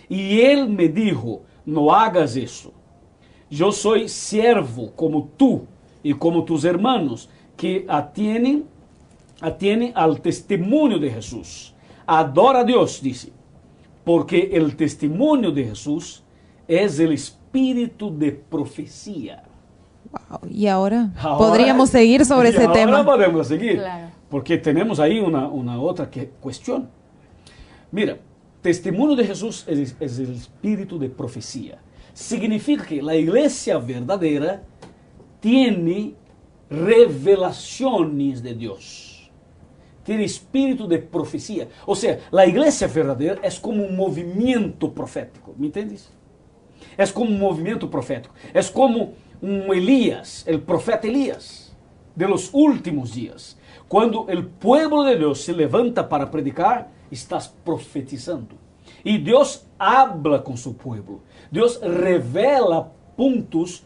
Speaker 3: Y él me dijo, no hagas eso. Yo soy siervo como tú y como tus hermanos que atienen, atienen al testimonio de Jesús. Adora a Dios, dice, porque el testimonio de Jesús es el espíritu de profecía.
Speaker 2: Y ahora,
Speaker 3: podríamos seguir sobre ese tema. No podemos seguir, porque tenemos ahí una, otra que, cuestión. Mira, testimonio de Jesús es, es el espíritu de profecía. Significa que la iglesia verdadera tiene revelaciones de Dios. Tiene espíritu de profecía. O sea, la iglesia verdadera es como un movimiento profético. ¿Me entiendes? É como um movimento profético. É como um Elías, el profeta Elías de los últimos dias, quando o povo de Deus se levanta para predicar, estás profetizando. E Deus habla com seu povo. Deus revela pontos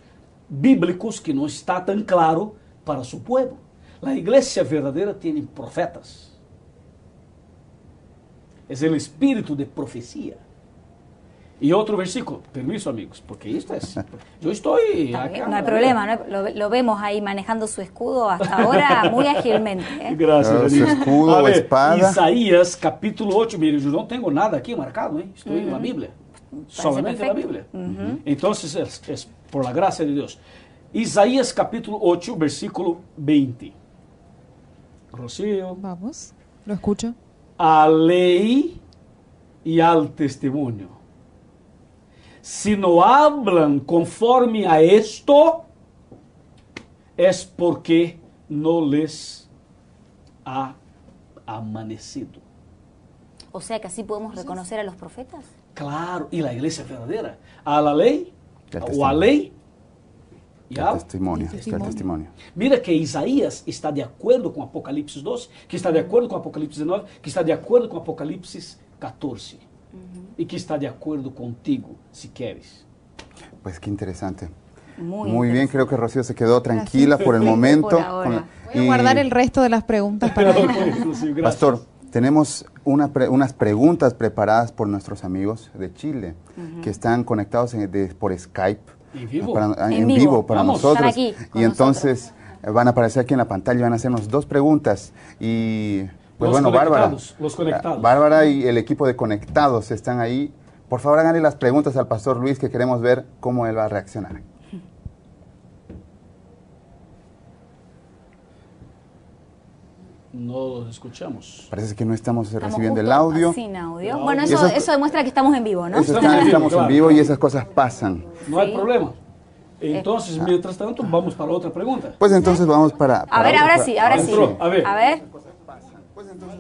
Speaker 3: bíblicos que não está tão claro para seu povo. A igreja verdadeira tem profetas. É o espírito de profecia. Y otro versículo, permiso amigos, porque esto es, yo estoy... Acá, no hay problema,
Speaker 2: lo, vemos ahí manejando su escudo hasta ahora muy ágilmente.
Speaker 3: ¿eh? Gracias. Ah, escudo, espada. Isaías capítulo 8, mire, yo no tengo nada aquí marcado, ¿eh? estoy en la mm. Biblia, solamente la Biblia. Entonces es, es por la gracia de Dios. Isaías capítulo 8, versículo 20. Rocío. Vamos, lo escucho. A ley y al testimonio si no hablan conforme a esto, es porque no les ha amanecido.
Speaker 2: O sea que así podemos reconocer a los
Speaker 3: profetas. Claro, y la iglesia verdadera. A la ley, o a ley, y al testimonio, testimonio. Mira que Isaías está de acordo com Apocalipse 12, que está de acordo com Apocalipse 19, que está de acordo com Apocalipse 14. y que está de acuerdo contigo, si quieres.
Speaker 1: Pues qué interesante. Muy, bien, creo que Rocío se quedó tranquila por el momento. Voy a guardar el
Speaker 2: resto de las preguntas para Pastor,
Speaker 1: tenemos una unas preguntas preparadas por nuestros amigos de Chile que están conectados por Skype. En vivo. Para, ah, nosotros. y entonces eh, van a aparecer aquí en la pantalla y van a hacernos dos preguntas. Y pues bueno, Bárbara. Los conectados. Bárbara y el equipo de conectados están ahí. Por favor, háganle las preguntas al pastor Luis que queremos ver cómo él va a reaccionar.
Speaker 3: No los escuchamos.
Speaker 1: Parece que no estamos, recibiendo el audio. Sin
Speaker 2: audio. bueno, eso, demuestra que estamos en vivo, ¿no? estamos
Speaker 1: en vivo y esas cosas pasan.
Speaker 3: No hay problema. Entonces, ah. mientras tanto, vamos para otra pregunta.
Speaker 1: Pues entonces vamos para... a ver, ahora sí,
Speaker 2: ahora sí. A ver.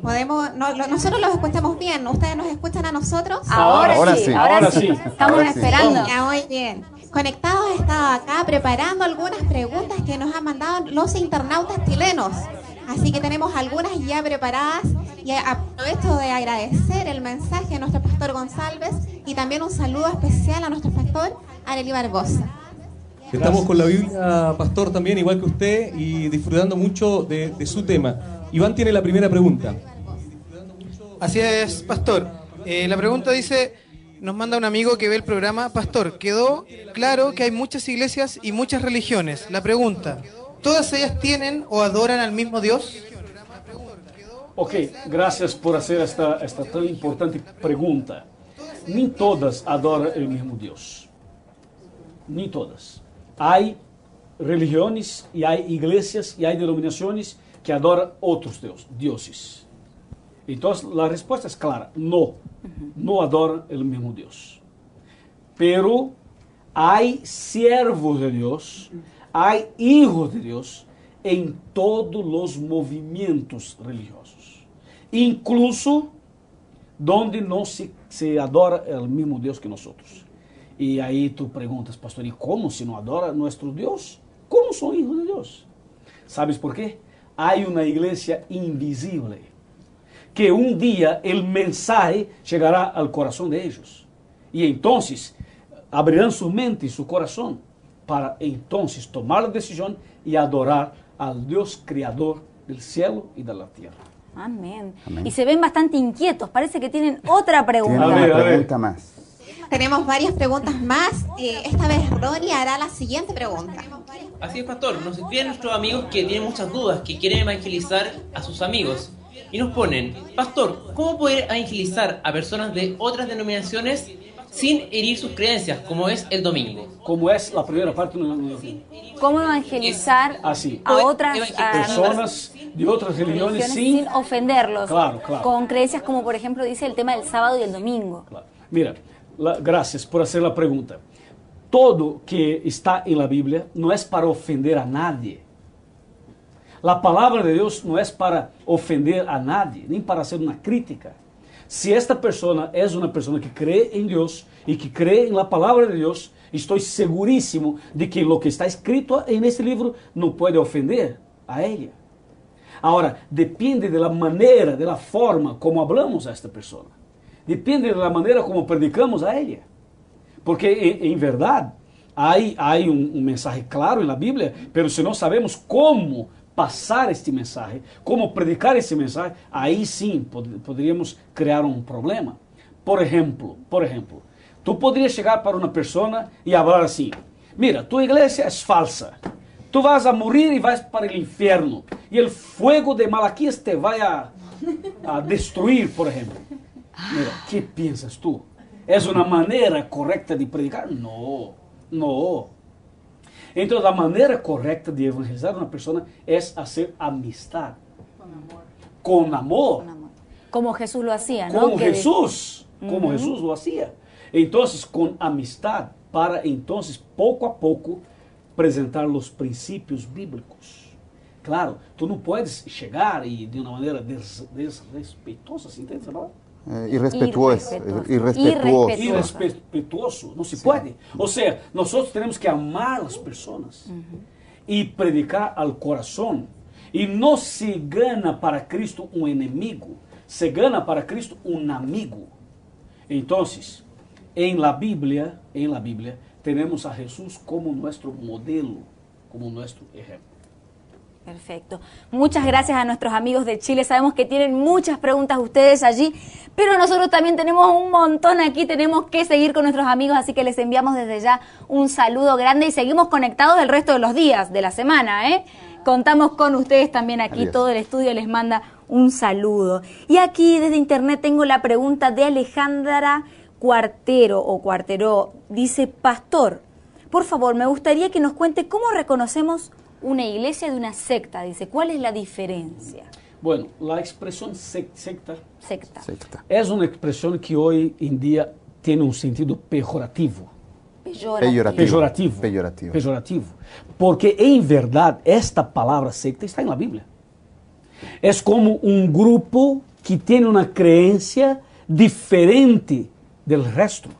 Speaker 2: Podemos, nosotros los escuchamos bien, ustedes nos escuchan a nosotros.
Speaker 1: Ah, ahora, sí, ahora, sí. Estamos esperando. conectados
Speaker 2: muy bien. Conectados estaba acá preparando algunas preguntas que nos han mandado los internautas chilenos. Así que tenemos algunas ya preparadas y aprovecho de agradecer el mensaje de nuestro pastor González y también un saludo especial a nuestro pastor Arely Barbosa.
Speaker 3: Estamos con la Biblia, pastor, también, igual que usted, y disfrutando mucho de su tema. Iván tiene la primera pregunta. Así es, Pastor. Eh, la pregunta
Speaker 2: dice, nos manda un amigo que ve el programa, Pastor, quedó claro que hay muchas iglesias y muchas religiones. La pregunta, ¿todas ellas tienen o adoran al mismo Dios?
Speaker 3: Ok, gracias por hacer esta, esta tan importante pregunta. Ni todas adoran el mismo Dios. Ni todas. Hay religiones y hay iglesias y hay denominaciones que adora outros deus, deuses. Então a resposta é clara: não. Não adora o mesmo Deus. Pero há servos de Deus, há hijos de Deus em todos os movimentos religiosos, incluso onde não se, se adora o mesmo Deus que nós outros. E aí tu perguntas, pastor, e como se não adora nosso Deus? Como são hijos de Deus? Sabes por quê? hay una iglesia invisible, que un día el mensaje llegará al corazón de ellos. Y entonces abrirán su mente y su corazón para entonces tomar la decisión y adorar al Dios creador del cielo y de la tierra.
Speaker 2: Amén. Y se ven bastante inquietos, parece que tienen otra pregunta. pregunta más tenemos varias preguntas más. Eh, esta vez Ronnie hará la siguiente
Speaker 4: pregunta.
Speaker 1: Así es, Pastor. Nos escriben nuestros amigos que tienen muchas dudas, que quieren evangelizar a sus amigos. Y nos ponen, Pastor, ¿cómo poder evangelizar a personas de otras
Speaker 3: denominaciones sin herir sus creencias, como es el domingo? Como es la primera parte de una
Speaker 2: ¿Cómo evangelizar
Speaker 3: a otras personas de otras religiones, sin...
Speaker 2: sin, ofenderlos? Claro, claro. Con creencias como, por ejemplo, dice el tema del sábado y el domingo.
Speaker 3: Mira, graças por fazer a pergunta. Todo que está em la Bíblia não é para ofender a nadie. A palavra de Deus não é para ofender a nadie, nem para ser uma crítica. Se esta pessoa é uma pessoa que crê em Deus e que crê em la palavra de Deus, estou seguríssimo de que o que está escrito em este livro não pode ofender a ela. Agora, depende da maneira, da forma como hablamos a esta pessoa depende da maneira como predicamos a ela. Porque, em, em verdade, há, há um, um mensagem claro na Bíblia, mas se não sabemos como passar este mensagem, como predicar esse mensagem, aí sim pod poderíamos criar um problema. Por exemplo, por exemplo, tu poderia chegar para uma pessoa e falar assim: Mira, tua igreja é falsa. Tu vas a morrer e vais para o inferno. E o fogo de Malaquias te vai a, a destruir, por exemplo. Mira, ¿qué piensas tú? ¿Es una manera correcta de predicar? No, no. Entonces, la manera correcta de evangelizar a una persona es hacer amistad. Con amor. Con amor. Con amor.
Speaker 2: Como Jesús lo hacía, ¿no? Como Jesús.
Speaker 3: De... Como uh -huh. Jesús lo hacía. Entonces, con amistad, para entonces, poco a poco, apresentar os princípios bíblicos. Claro, tu não podes chegar e de uma maneira des, desrespeitosa, assim, entende? Eh, irrespetuoso, irrespetuoso. no se puede. O sea, nosotros tenemos que amar a las personas y predicar al corazón. Y no se gana para Cristo un enemigo, se gana para Cristo un amigo. Entonces, en la Biblia, en la Biblia, tenemos a Jesús como nuestro modelo, como nuestro ejemplo.
Speaker 2: Perfecto. Muchas gracias a nuestros amigos de Chile. Sabemos que tienen muchas preguntas ustedes allí, pero nosotros también tenemos un montón aquí. Tenemos que seguir con nuestros amigos, así que les enviamos desde ya un saludo grande y seguimos conectados el resto de los días de la semana. ¿eh? Contamos con ustedes también aquí. Todo el estudio les manda un saludo. Y aquí desde internet tengo la pregunta de Alejandra Cuartero o Cuartero. Dice, Pastor, por favor, me gustaría que nos cuente cómo reconocemos una iglesia de una secta. Dice, ¿cuál es la diferencia?
Speaker 3: Bueno, la expresión secta, secta. es una expresión que hoy en día tiene un sentido pejorativo. Pejorativo. Pejorativo. Pejorativo. Porque en verdad esta palabra secta está en la Biblia. Es como un grupo que tiene una creencia diferente del resto.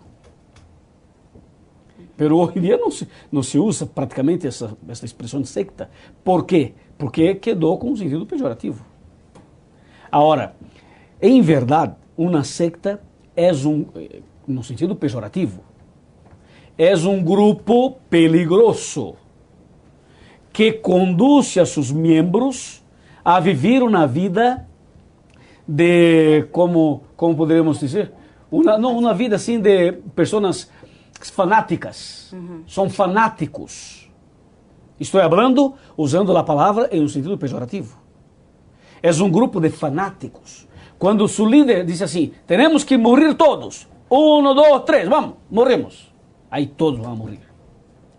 Speaker 3: Pero hoje não se, não se usa praticamente essa, essa expressão de secta. Por quê? Porque quedou com um sentido pejorativo. Agora, em verdade, uma secta é um, no sentido pejorativo, é um grupo peligroso que conduz a seus membros a viver uma vida de, como, como poderíamos dizer, uma, não, uma vida assim de pessoas fanáticas, uhum. são fanáticos. Estou falando é, usando a palavra em um sentido pejorativo. É um grupo de fanáticos. Quando o líder diz assim, temos que morrer todos. Um, dois, três, vamos, morremos. Aí todos vão morrer.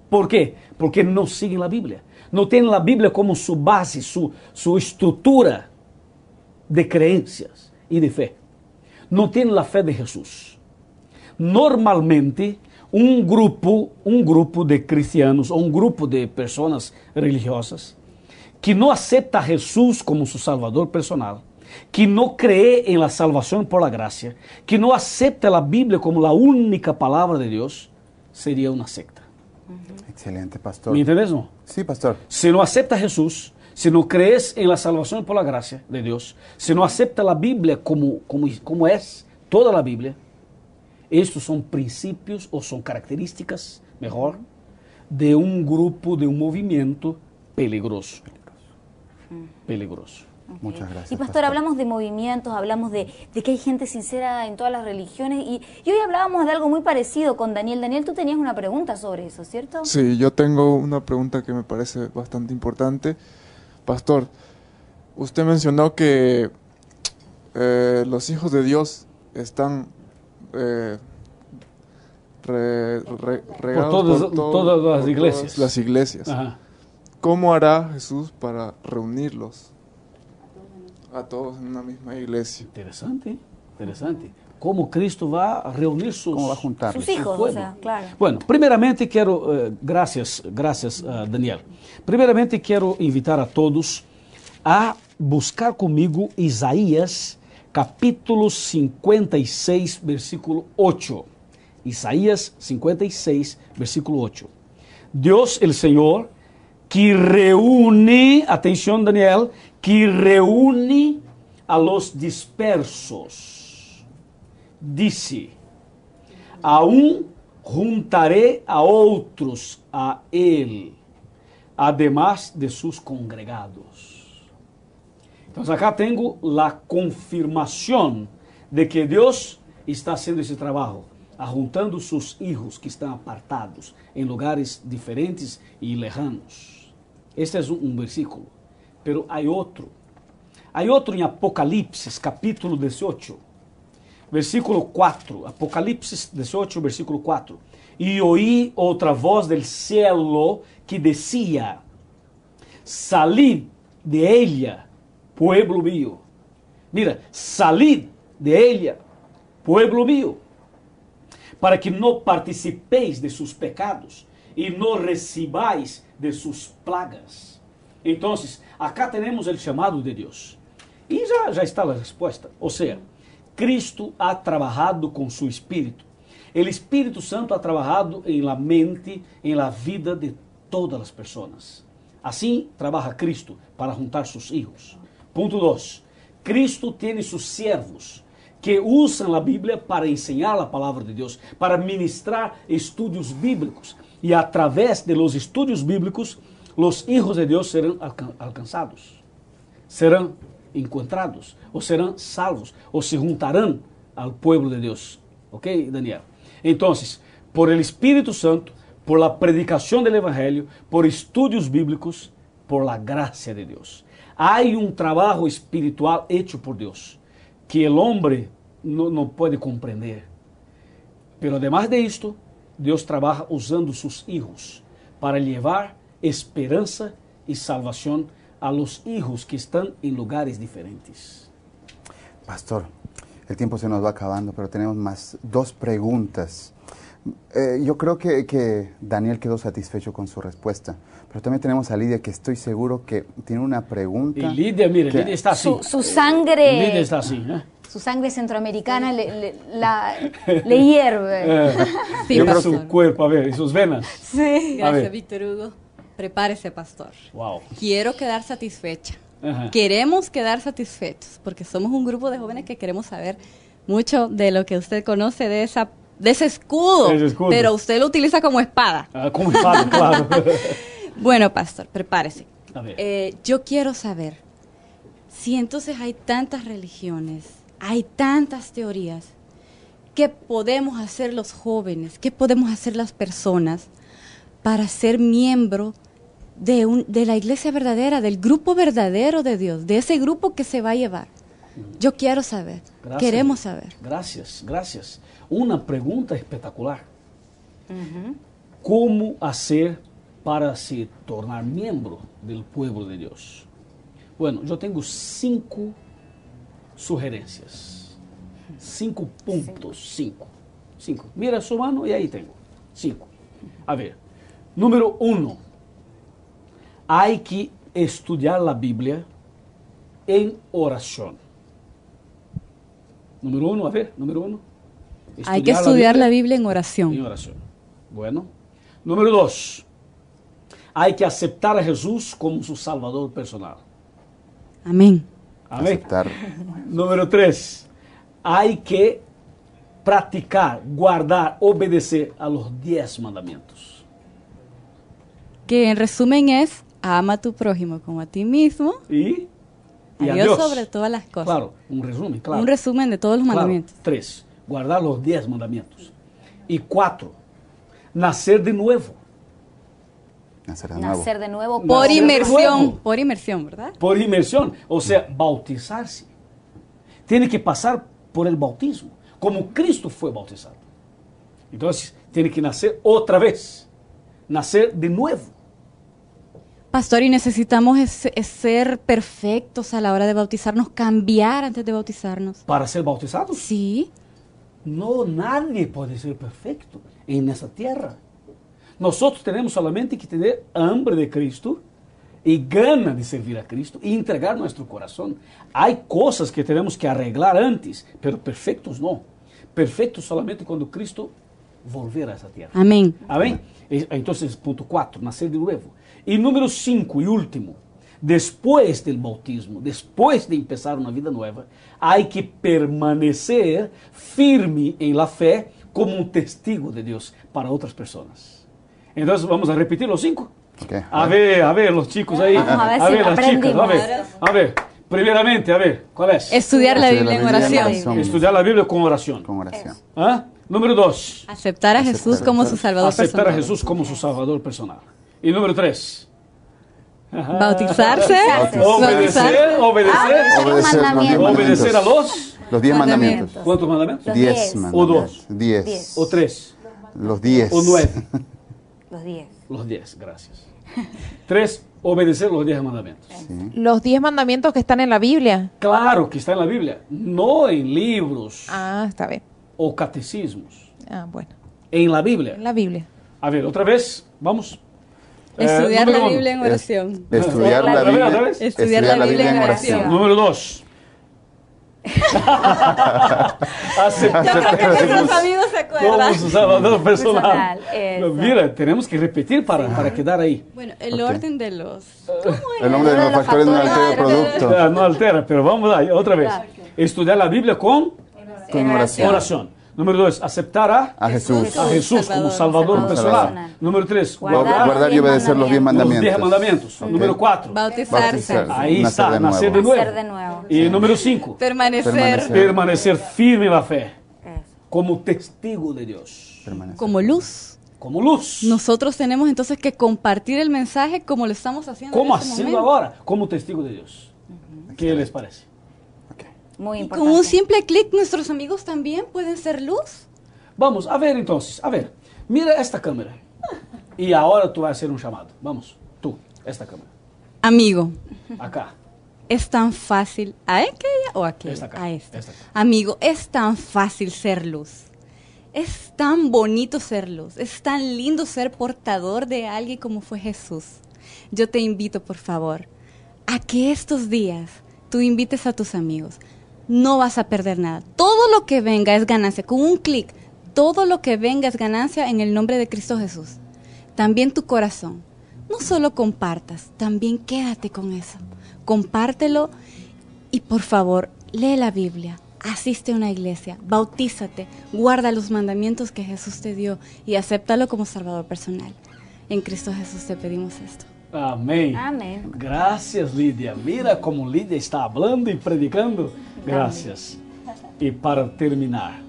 Speaker 3: Por quê? Porque não seguem a Bíblia. Não têm a Bíblia como sua base, sua, sua estrutura de crenças e de fé. Não têm a fé de Jesus. Normalmente, Un grupo, grupo de cristianos o un grupo de personas religiosas que no acepta a Jesús como su salvador personal, que no cree en la salvación por la gracia, que no acepta la Biblia como la única palabra de Dios, sería una secta.
Speaker 1: Excelente, pastor. ¿Me
Speaker 3: entiendes, Sí, pastor. Si no acepta a Jesús, si no crees en la salvación por la gracia de Dios, si no acepta la Biblia como, como es, toda la Biblia, estos son principios o son características, mejor, de un grupo, de un movimiento peligroso. Peligroso. Muchas gracias. Y pastor,
Speaker 2: hablamos de movimientos, hablamos de, que hay gente sincera en todas las religiones y, hoy hablábamos de algo muy parecido con Daniel. Daniel, tú tenías una pregunta sobre eso, ¿cierto?
Speaker 1: Sí, yo tengo una pregunta que me parece bastante importante. Pastor, usted mencionó que eh, los hijos de Dios están eh, por, todas, las iglesias. las iglesias. ¿Cómo hará Jesús para reunirlos
Speaker 3: a todos en una misma iglesia? Interesante, interesante. ¿Cómo Cristo va a reunir sus, hijos? Bueno, primeramente quiero, eh, gracias, gracias eh, Daniel. Primeramente quiero invitar a todos a buscar conmigo Isaías capítulo 56, versículo 8. Isaías 56, versículo 8. Dios el Señor, que reúne, atención Daniel, que reúne a los dispersos, dice, aún juntaré a otros a él, además de sus congregados. Então, acá tenho a confirmação de que Deus está haciendo esse trabalho, ajuntando seus filhos que estão apartados em lugares diferentes e lejanos. Este é um versículo, pero há outro. Há outro em Apocalipse, capítulo 18, versículo 4. Apocalipse 18, versículo 4. E oí outra voz del cielo que decía: Salí de ella pueblo mío. Mira, salid de ella, pueblo mío, para que no participéis de sus pecados e no recibáis de sus plagas. Então, acá temos o chamado de Deus. E já, já está a resposta. Ou seja, Cristo ha trabalhado com seu Espírito. O Espírito Santo ha trabalhado em la mente, em la vida de todas as pessoas. Assim trabalha Cristo para juntar seus filhos. Ponto 2. Cristo tem seus servos que usam a Bíblia para ensinar a palavra de Deus, para ministrar estudos bíblicos. E através de los estudos bíblicos, os filhos de Deus serão alcançados, serão encontrados, ou serão salvos, ou se juntarão ao povo de Deus. Ok, Daniel? Então, por el Espírito Santo, por la predicação do Evangelho, por estudos bíblicos, por la graça de Deus. Há um trabalho espiritual hecho por Deus que o homem não pode compreender. Pero además de isto, Deus trabalha usando seus filhos para levar esperança e salvação a los filhos que estão em lugares diferentes.
Speaker 1: Pastor, o tempo se nos vai acabando, pero tenemos mais duas perguntas Eh, yo creo que, que, Daniel quedó satisfecho con su respuesta, pero también tenemos a Lidia que estoy seguro que tiene una pregunta. Y Lidia, mire, Lidia está así. Su,
Speaker 2: sangre. Lidia está así, Su sangre centroamericana le,
Speaker 4: hierve.
Speaker 2: Eh,
Speaker 3: sí, yo su cuerpo, a ver, y sus venas. Sí. Gracias,
Speaker 4: Víctor Hugo. Prepárese, pastor. Wow. Quiero quedar satisfecha. Queremos quedar satisfechos porque somos un grupo de jóvenes que queremos saber mucho de lo que usted conoce de esa de ese escudo, pero usted lo utiliza como espada.
Speaker 3: Ah, como espada, claro.
Speaker 4: bueno, pastor, prepárese. Eh, yo quiero saber si entonces hay tantas religiones, hay tantas teorías, ¿qué podemos hacer los jóvenes? ¿Qué podemos hacer las personas para ser miembro de, un, de la iglesia verdadera, del grupo verdadero de Dios, de ese grupo que se va a llevar? Yo quiero saber, queremos saber.
Speaker 3: Gracias, gracias. Uma pergunta espetacular: Uhum. ¿Cómo para se tornar membro do povo de Deus? Bueno, eu tenho cinco sugerências. Cinco pontos. Cinco. Cinco. Mira sua mano e aí tenho. Cinco. A ver. Número um: Hay que estudar a Bíblia em oração. Número um, a ver. Número um. Hay que estudiar
Speaker 4: la Biblia, en oración.
Speaker 3: En oración. Bueno. Número dos. Hay que aceptar a Jesús como su Salvador personal. Amén. Aceptar. Número tres. Hay que practicar, guardar, obedecer a los diez mandamientos.
Speaker 4: Que en resumen es, ama a tu prójimo como a ti mismo. Y, a Dios sobre todas las cosas. Claro,
Speaker 3: un resumen, claro. Un
Speaker 4: resumen de todos los mandamientos.
Speaker 3: Tres guardar los diez mandamientos. Y cuatro, nacer de nuevo. Nacer
Speaker 4: de nuevo. por inmersión. Por inmersión, ¿verdad?
Speaker 3: Por inmersión. O sea, bautizarse. Tiene que pasar por el bautismo, como Cristo fue bautizado. Entonces, tiene que nacer otra vez. Nacer de nuevo.
Speaker 4: Pastor, y necesitamos ser perfectos a la hora de bautizarnos, cambiar antes de bautizarnos.
Speaker 3: ¿Para ser bautizados? Sí. No, nadie puede ser perfecto en esa tierra. Nosotros tenemos solamente que tener hambre de Cristo y gana de servir a Cristo y entregar nuestro corazón. Hay cosas que tenemos que arreglar antes, pero perfectos no. Perfectos solamente cuando Cristo volver a esa tierra. Amén. Amén. Eh, entonces, punto 4, nacer de nuevo. Y número 5 y último, Después del bautismo, después de empezar una vida nueva, hay que permanecer firme en la fe como un testigo de Dios para otras personas. Entonces, vamos a repetir los cinco. A ver, a ver, los chicos ahí. Vamos a ver, a A ver, a ver. Primeramente, a ver, ¿cuál es? Estudiar la Biblia, en oración. Estudiar la Biblia con oración. Con oración. ¿Ah? Número dos.
Speaker 4: Aceptar a Jesús como su Salvador personal. Aceptar a Jesús
Speaker 3: como su Salvador personal. Y número tres. Bautizarse. Obedecer. Obedecer. Ah, obedecer, obedecer a los. Los diez mandamientos. ¿Cuántos mandamientos? Diez O dos. Diez. O tres. Los diez. O nueve. Los diez. Los diez, gracias. Tres, obedecer los diez mandamientos.
Speaker 2: Los diez mandamientos que están en la Biblia.
Speaker 3: Claro que están en la Biblia, no en libros.
Speaker 2: Ah, está bien.
Speaker 3: O catecismos. Ah, bueno. En la Biblia. En la Biblia. A ver, otra vez, vamos.
Speaker 2: Eh, estudiar la Biblia en oración. estudiar la Biblia. en oración. Número
Speaker 3: dos. nuestros amigos se acuerdan. Personal. personal Mira, tenemos que repetir para, para quedar ahí.
Speaker 4: Bueno, el orden de los.
Speaker 3: nombre de no altera el producto. No altera, pero vamos otra vez. Estudiar la Biblia con, con oración. Número dos, aceptar a, Jesús. a Jesús como Salvador, personal. Número tres, guardar, y obedecer los diez mandamientos. Número cuatro,
Speaker 4: bautizarse. Ahí
Speaker 3: está, nacer de
Speaker 4: nuevo.
Speaker 3: Y número cinco,
Speaker 4: permanecer.
Speaker 3: firme en la fe. Como testigo de Dios.
Speaker 4: Como luz como luz. Nosotros tenemos entonces que compartir el mensaje como lo estamos haciendo. en este ahora,
Speaker 3: como testigo de Dios. ¿Qué les parece?
Speaker 4: Muy importante. con un simple clic, nuestros amigos también pueden ser luz.
Speaker 3: Vamos, a ver entonces, a ver. Mira esta cámara. Y ahora tú vas a hacer un llamado. Vamos, tú, esta cámara. Amigo. Acá.
Speaker 4: Es tan fácil. ¿A aquella este
Speaker 3: o a aquella? a este.
Speaker 4: Amigo, es tan fácil ser luz. Es tan bonito ser luz. Es tan lindo ser portador de alguien como fue Jesús. Yo te invito, por favor, a que estos días tú invites a tus amigos no vas a perder nada. Todo lo que venga es ganancia. Con un clic, todo lo que venga es ganancia en el nombre de Cristo Jesús. También tu corazón. No solo compartas, también quédate con eso. Compártelo y por favor, lee la Biblia, asiste a una iglesia, bautízate, guarda los mandamientos que Jesús te dio y acéptalo como Salvador personal. En Cristo Jesús te pedimos esto.
Speaker 3: amén gracias lidia Mira como lidia está hablando y predicando. Graças E para terminar,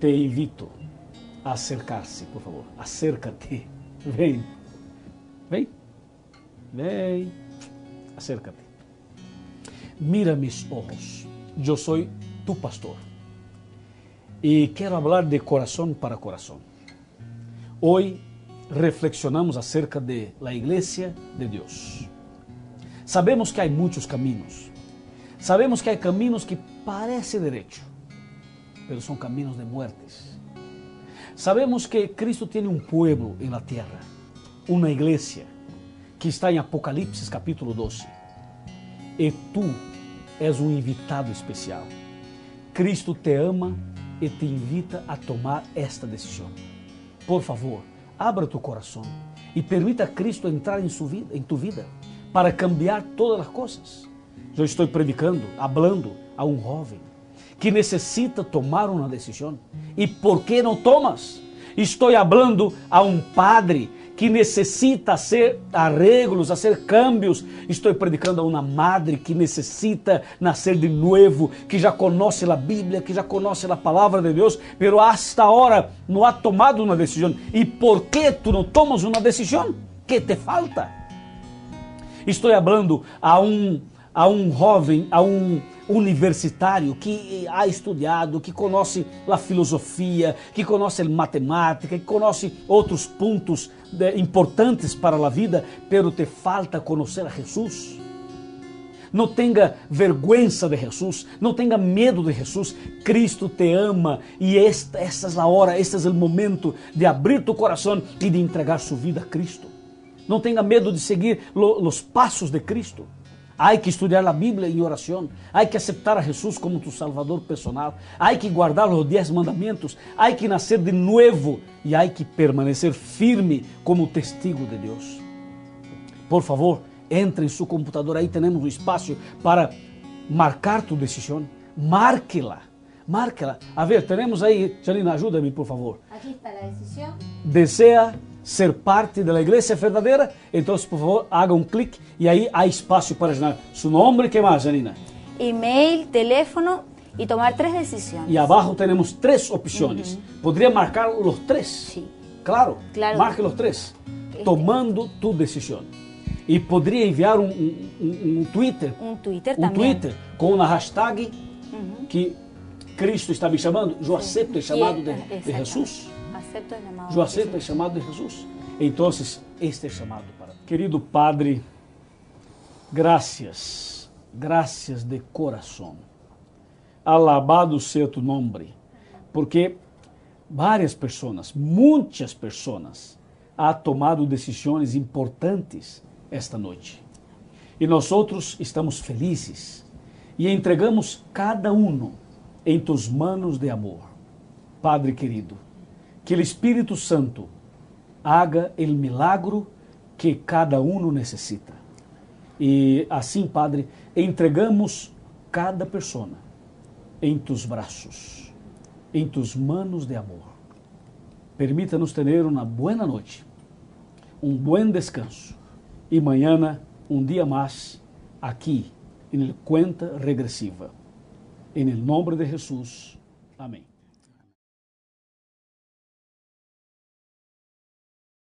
Speaker 3: te invito a acercar-se, por favor. Acerca-te. Vem. Vem. Vem. Acércate. Mira mis ojos. Eu sou tu pastor. E quero falar de coração para coração. Hoje reflexionamos acerca de la igreja de Deus. Sabemos que há muitos caminhos Sabemos que hay caminos que parece derecho, pero son caminos de muertes. Sabemos que Cristo tiene un pueblo en la tierra, una iglesia, que está en Apocalipsis capítulo 12. E tu és um invitado especial. Cristo te ama e te invita a tomar esta decisão. Por favor, abra tu coração e permita a Cristo entrar em, sua vida, em tu vida para cambiar todas as coisas. Eu estou predicando, hablando a um jovem que necessita tomar uma decisão. E por que não tomas? Estou hablando a um padre que necessita hacer arreglos, ser cambios. Estou predicando a uma madre que necessita nascer de novo, que já conhece a Bíblia, que já conhece a palavra de Deus, pero hasta agora não ha tomado uma decisão. E por que tu não tomas uma decisão? Que te falta? Estou hablando a um a um jovem, a um universitário que ha estudado, que conhece a filosofia, que conhece a matemática, que conhece outros pontos eh, importantes para a vida, pero te falta conhecer a Jesus. Não tenha vergonha de Jesus, não tenha medo de Jesus. Cristo te ama e esta, esta é a hora, este é o momento de abrir tu coração e de entregar sua vida a Cristo. Não tenha medo de seguir os passos de Cristo. Hay que estudar a Bíblia em oração. Hay que aceptar a Jesus como tu Salvador personal. Hay que guardar os dez mandamentos. Hay que nacer de novo e hay que permanecer firme como testigo de Deus. Por favor, entre em seu computador. Aí temos um espaço para marcar tu la marque-la. A ver, aí. ahí. Chalina, me por favor.
Speaker 2: Aqui está a decisão.
Speaker 3: Desea ser parte da igreja verdadeira, então, por favor, haga um clique e aí há espaço para ajudar. seu nome e que mais, Janina?
Speaker 2: E-mail, telefone e tomar três decisões.
Speaker 3: E abaixo temos três opções. Uhum. Poderia marcar os três? Sim. Claro, claro. marque os três. Tomando tu decisão. E poderia enviar um, um, um, Twitter.
Speaker 2: Um Twitter um também. Twitter
Speaker 3: com uma hashtag uhum. que Cristo está me chamando. Eu aceito o chamado de, é, de Jesus. Yo acepto é chamado llamado é de Jesús. Entonces, este é chamado para ti. Querido Padre, graças, graças de coração, Alabado sea tu nome, porque várias pessoas, muitas pessoas, há tomado decisões importantes esta noite. E nós outros estamos felizes e entregamos cada um em tus manos de amor. Padre querido, que o Espírito Santo haga o milagro que cada um necessita. E assim, Padre, entregamos cada pessoa em tus braços, em tus manos de amor. Permita-nos ter uma boa noite, um bom descanso e amanhã um dia mais aqui em Cuenta Regressiva. Em nome de Jesus. Amém.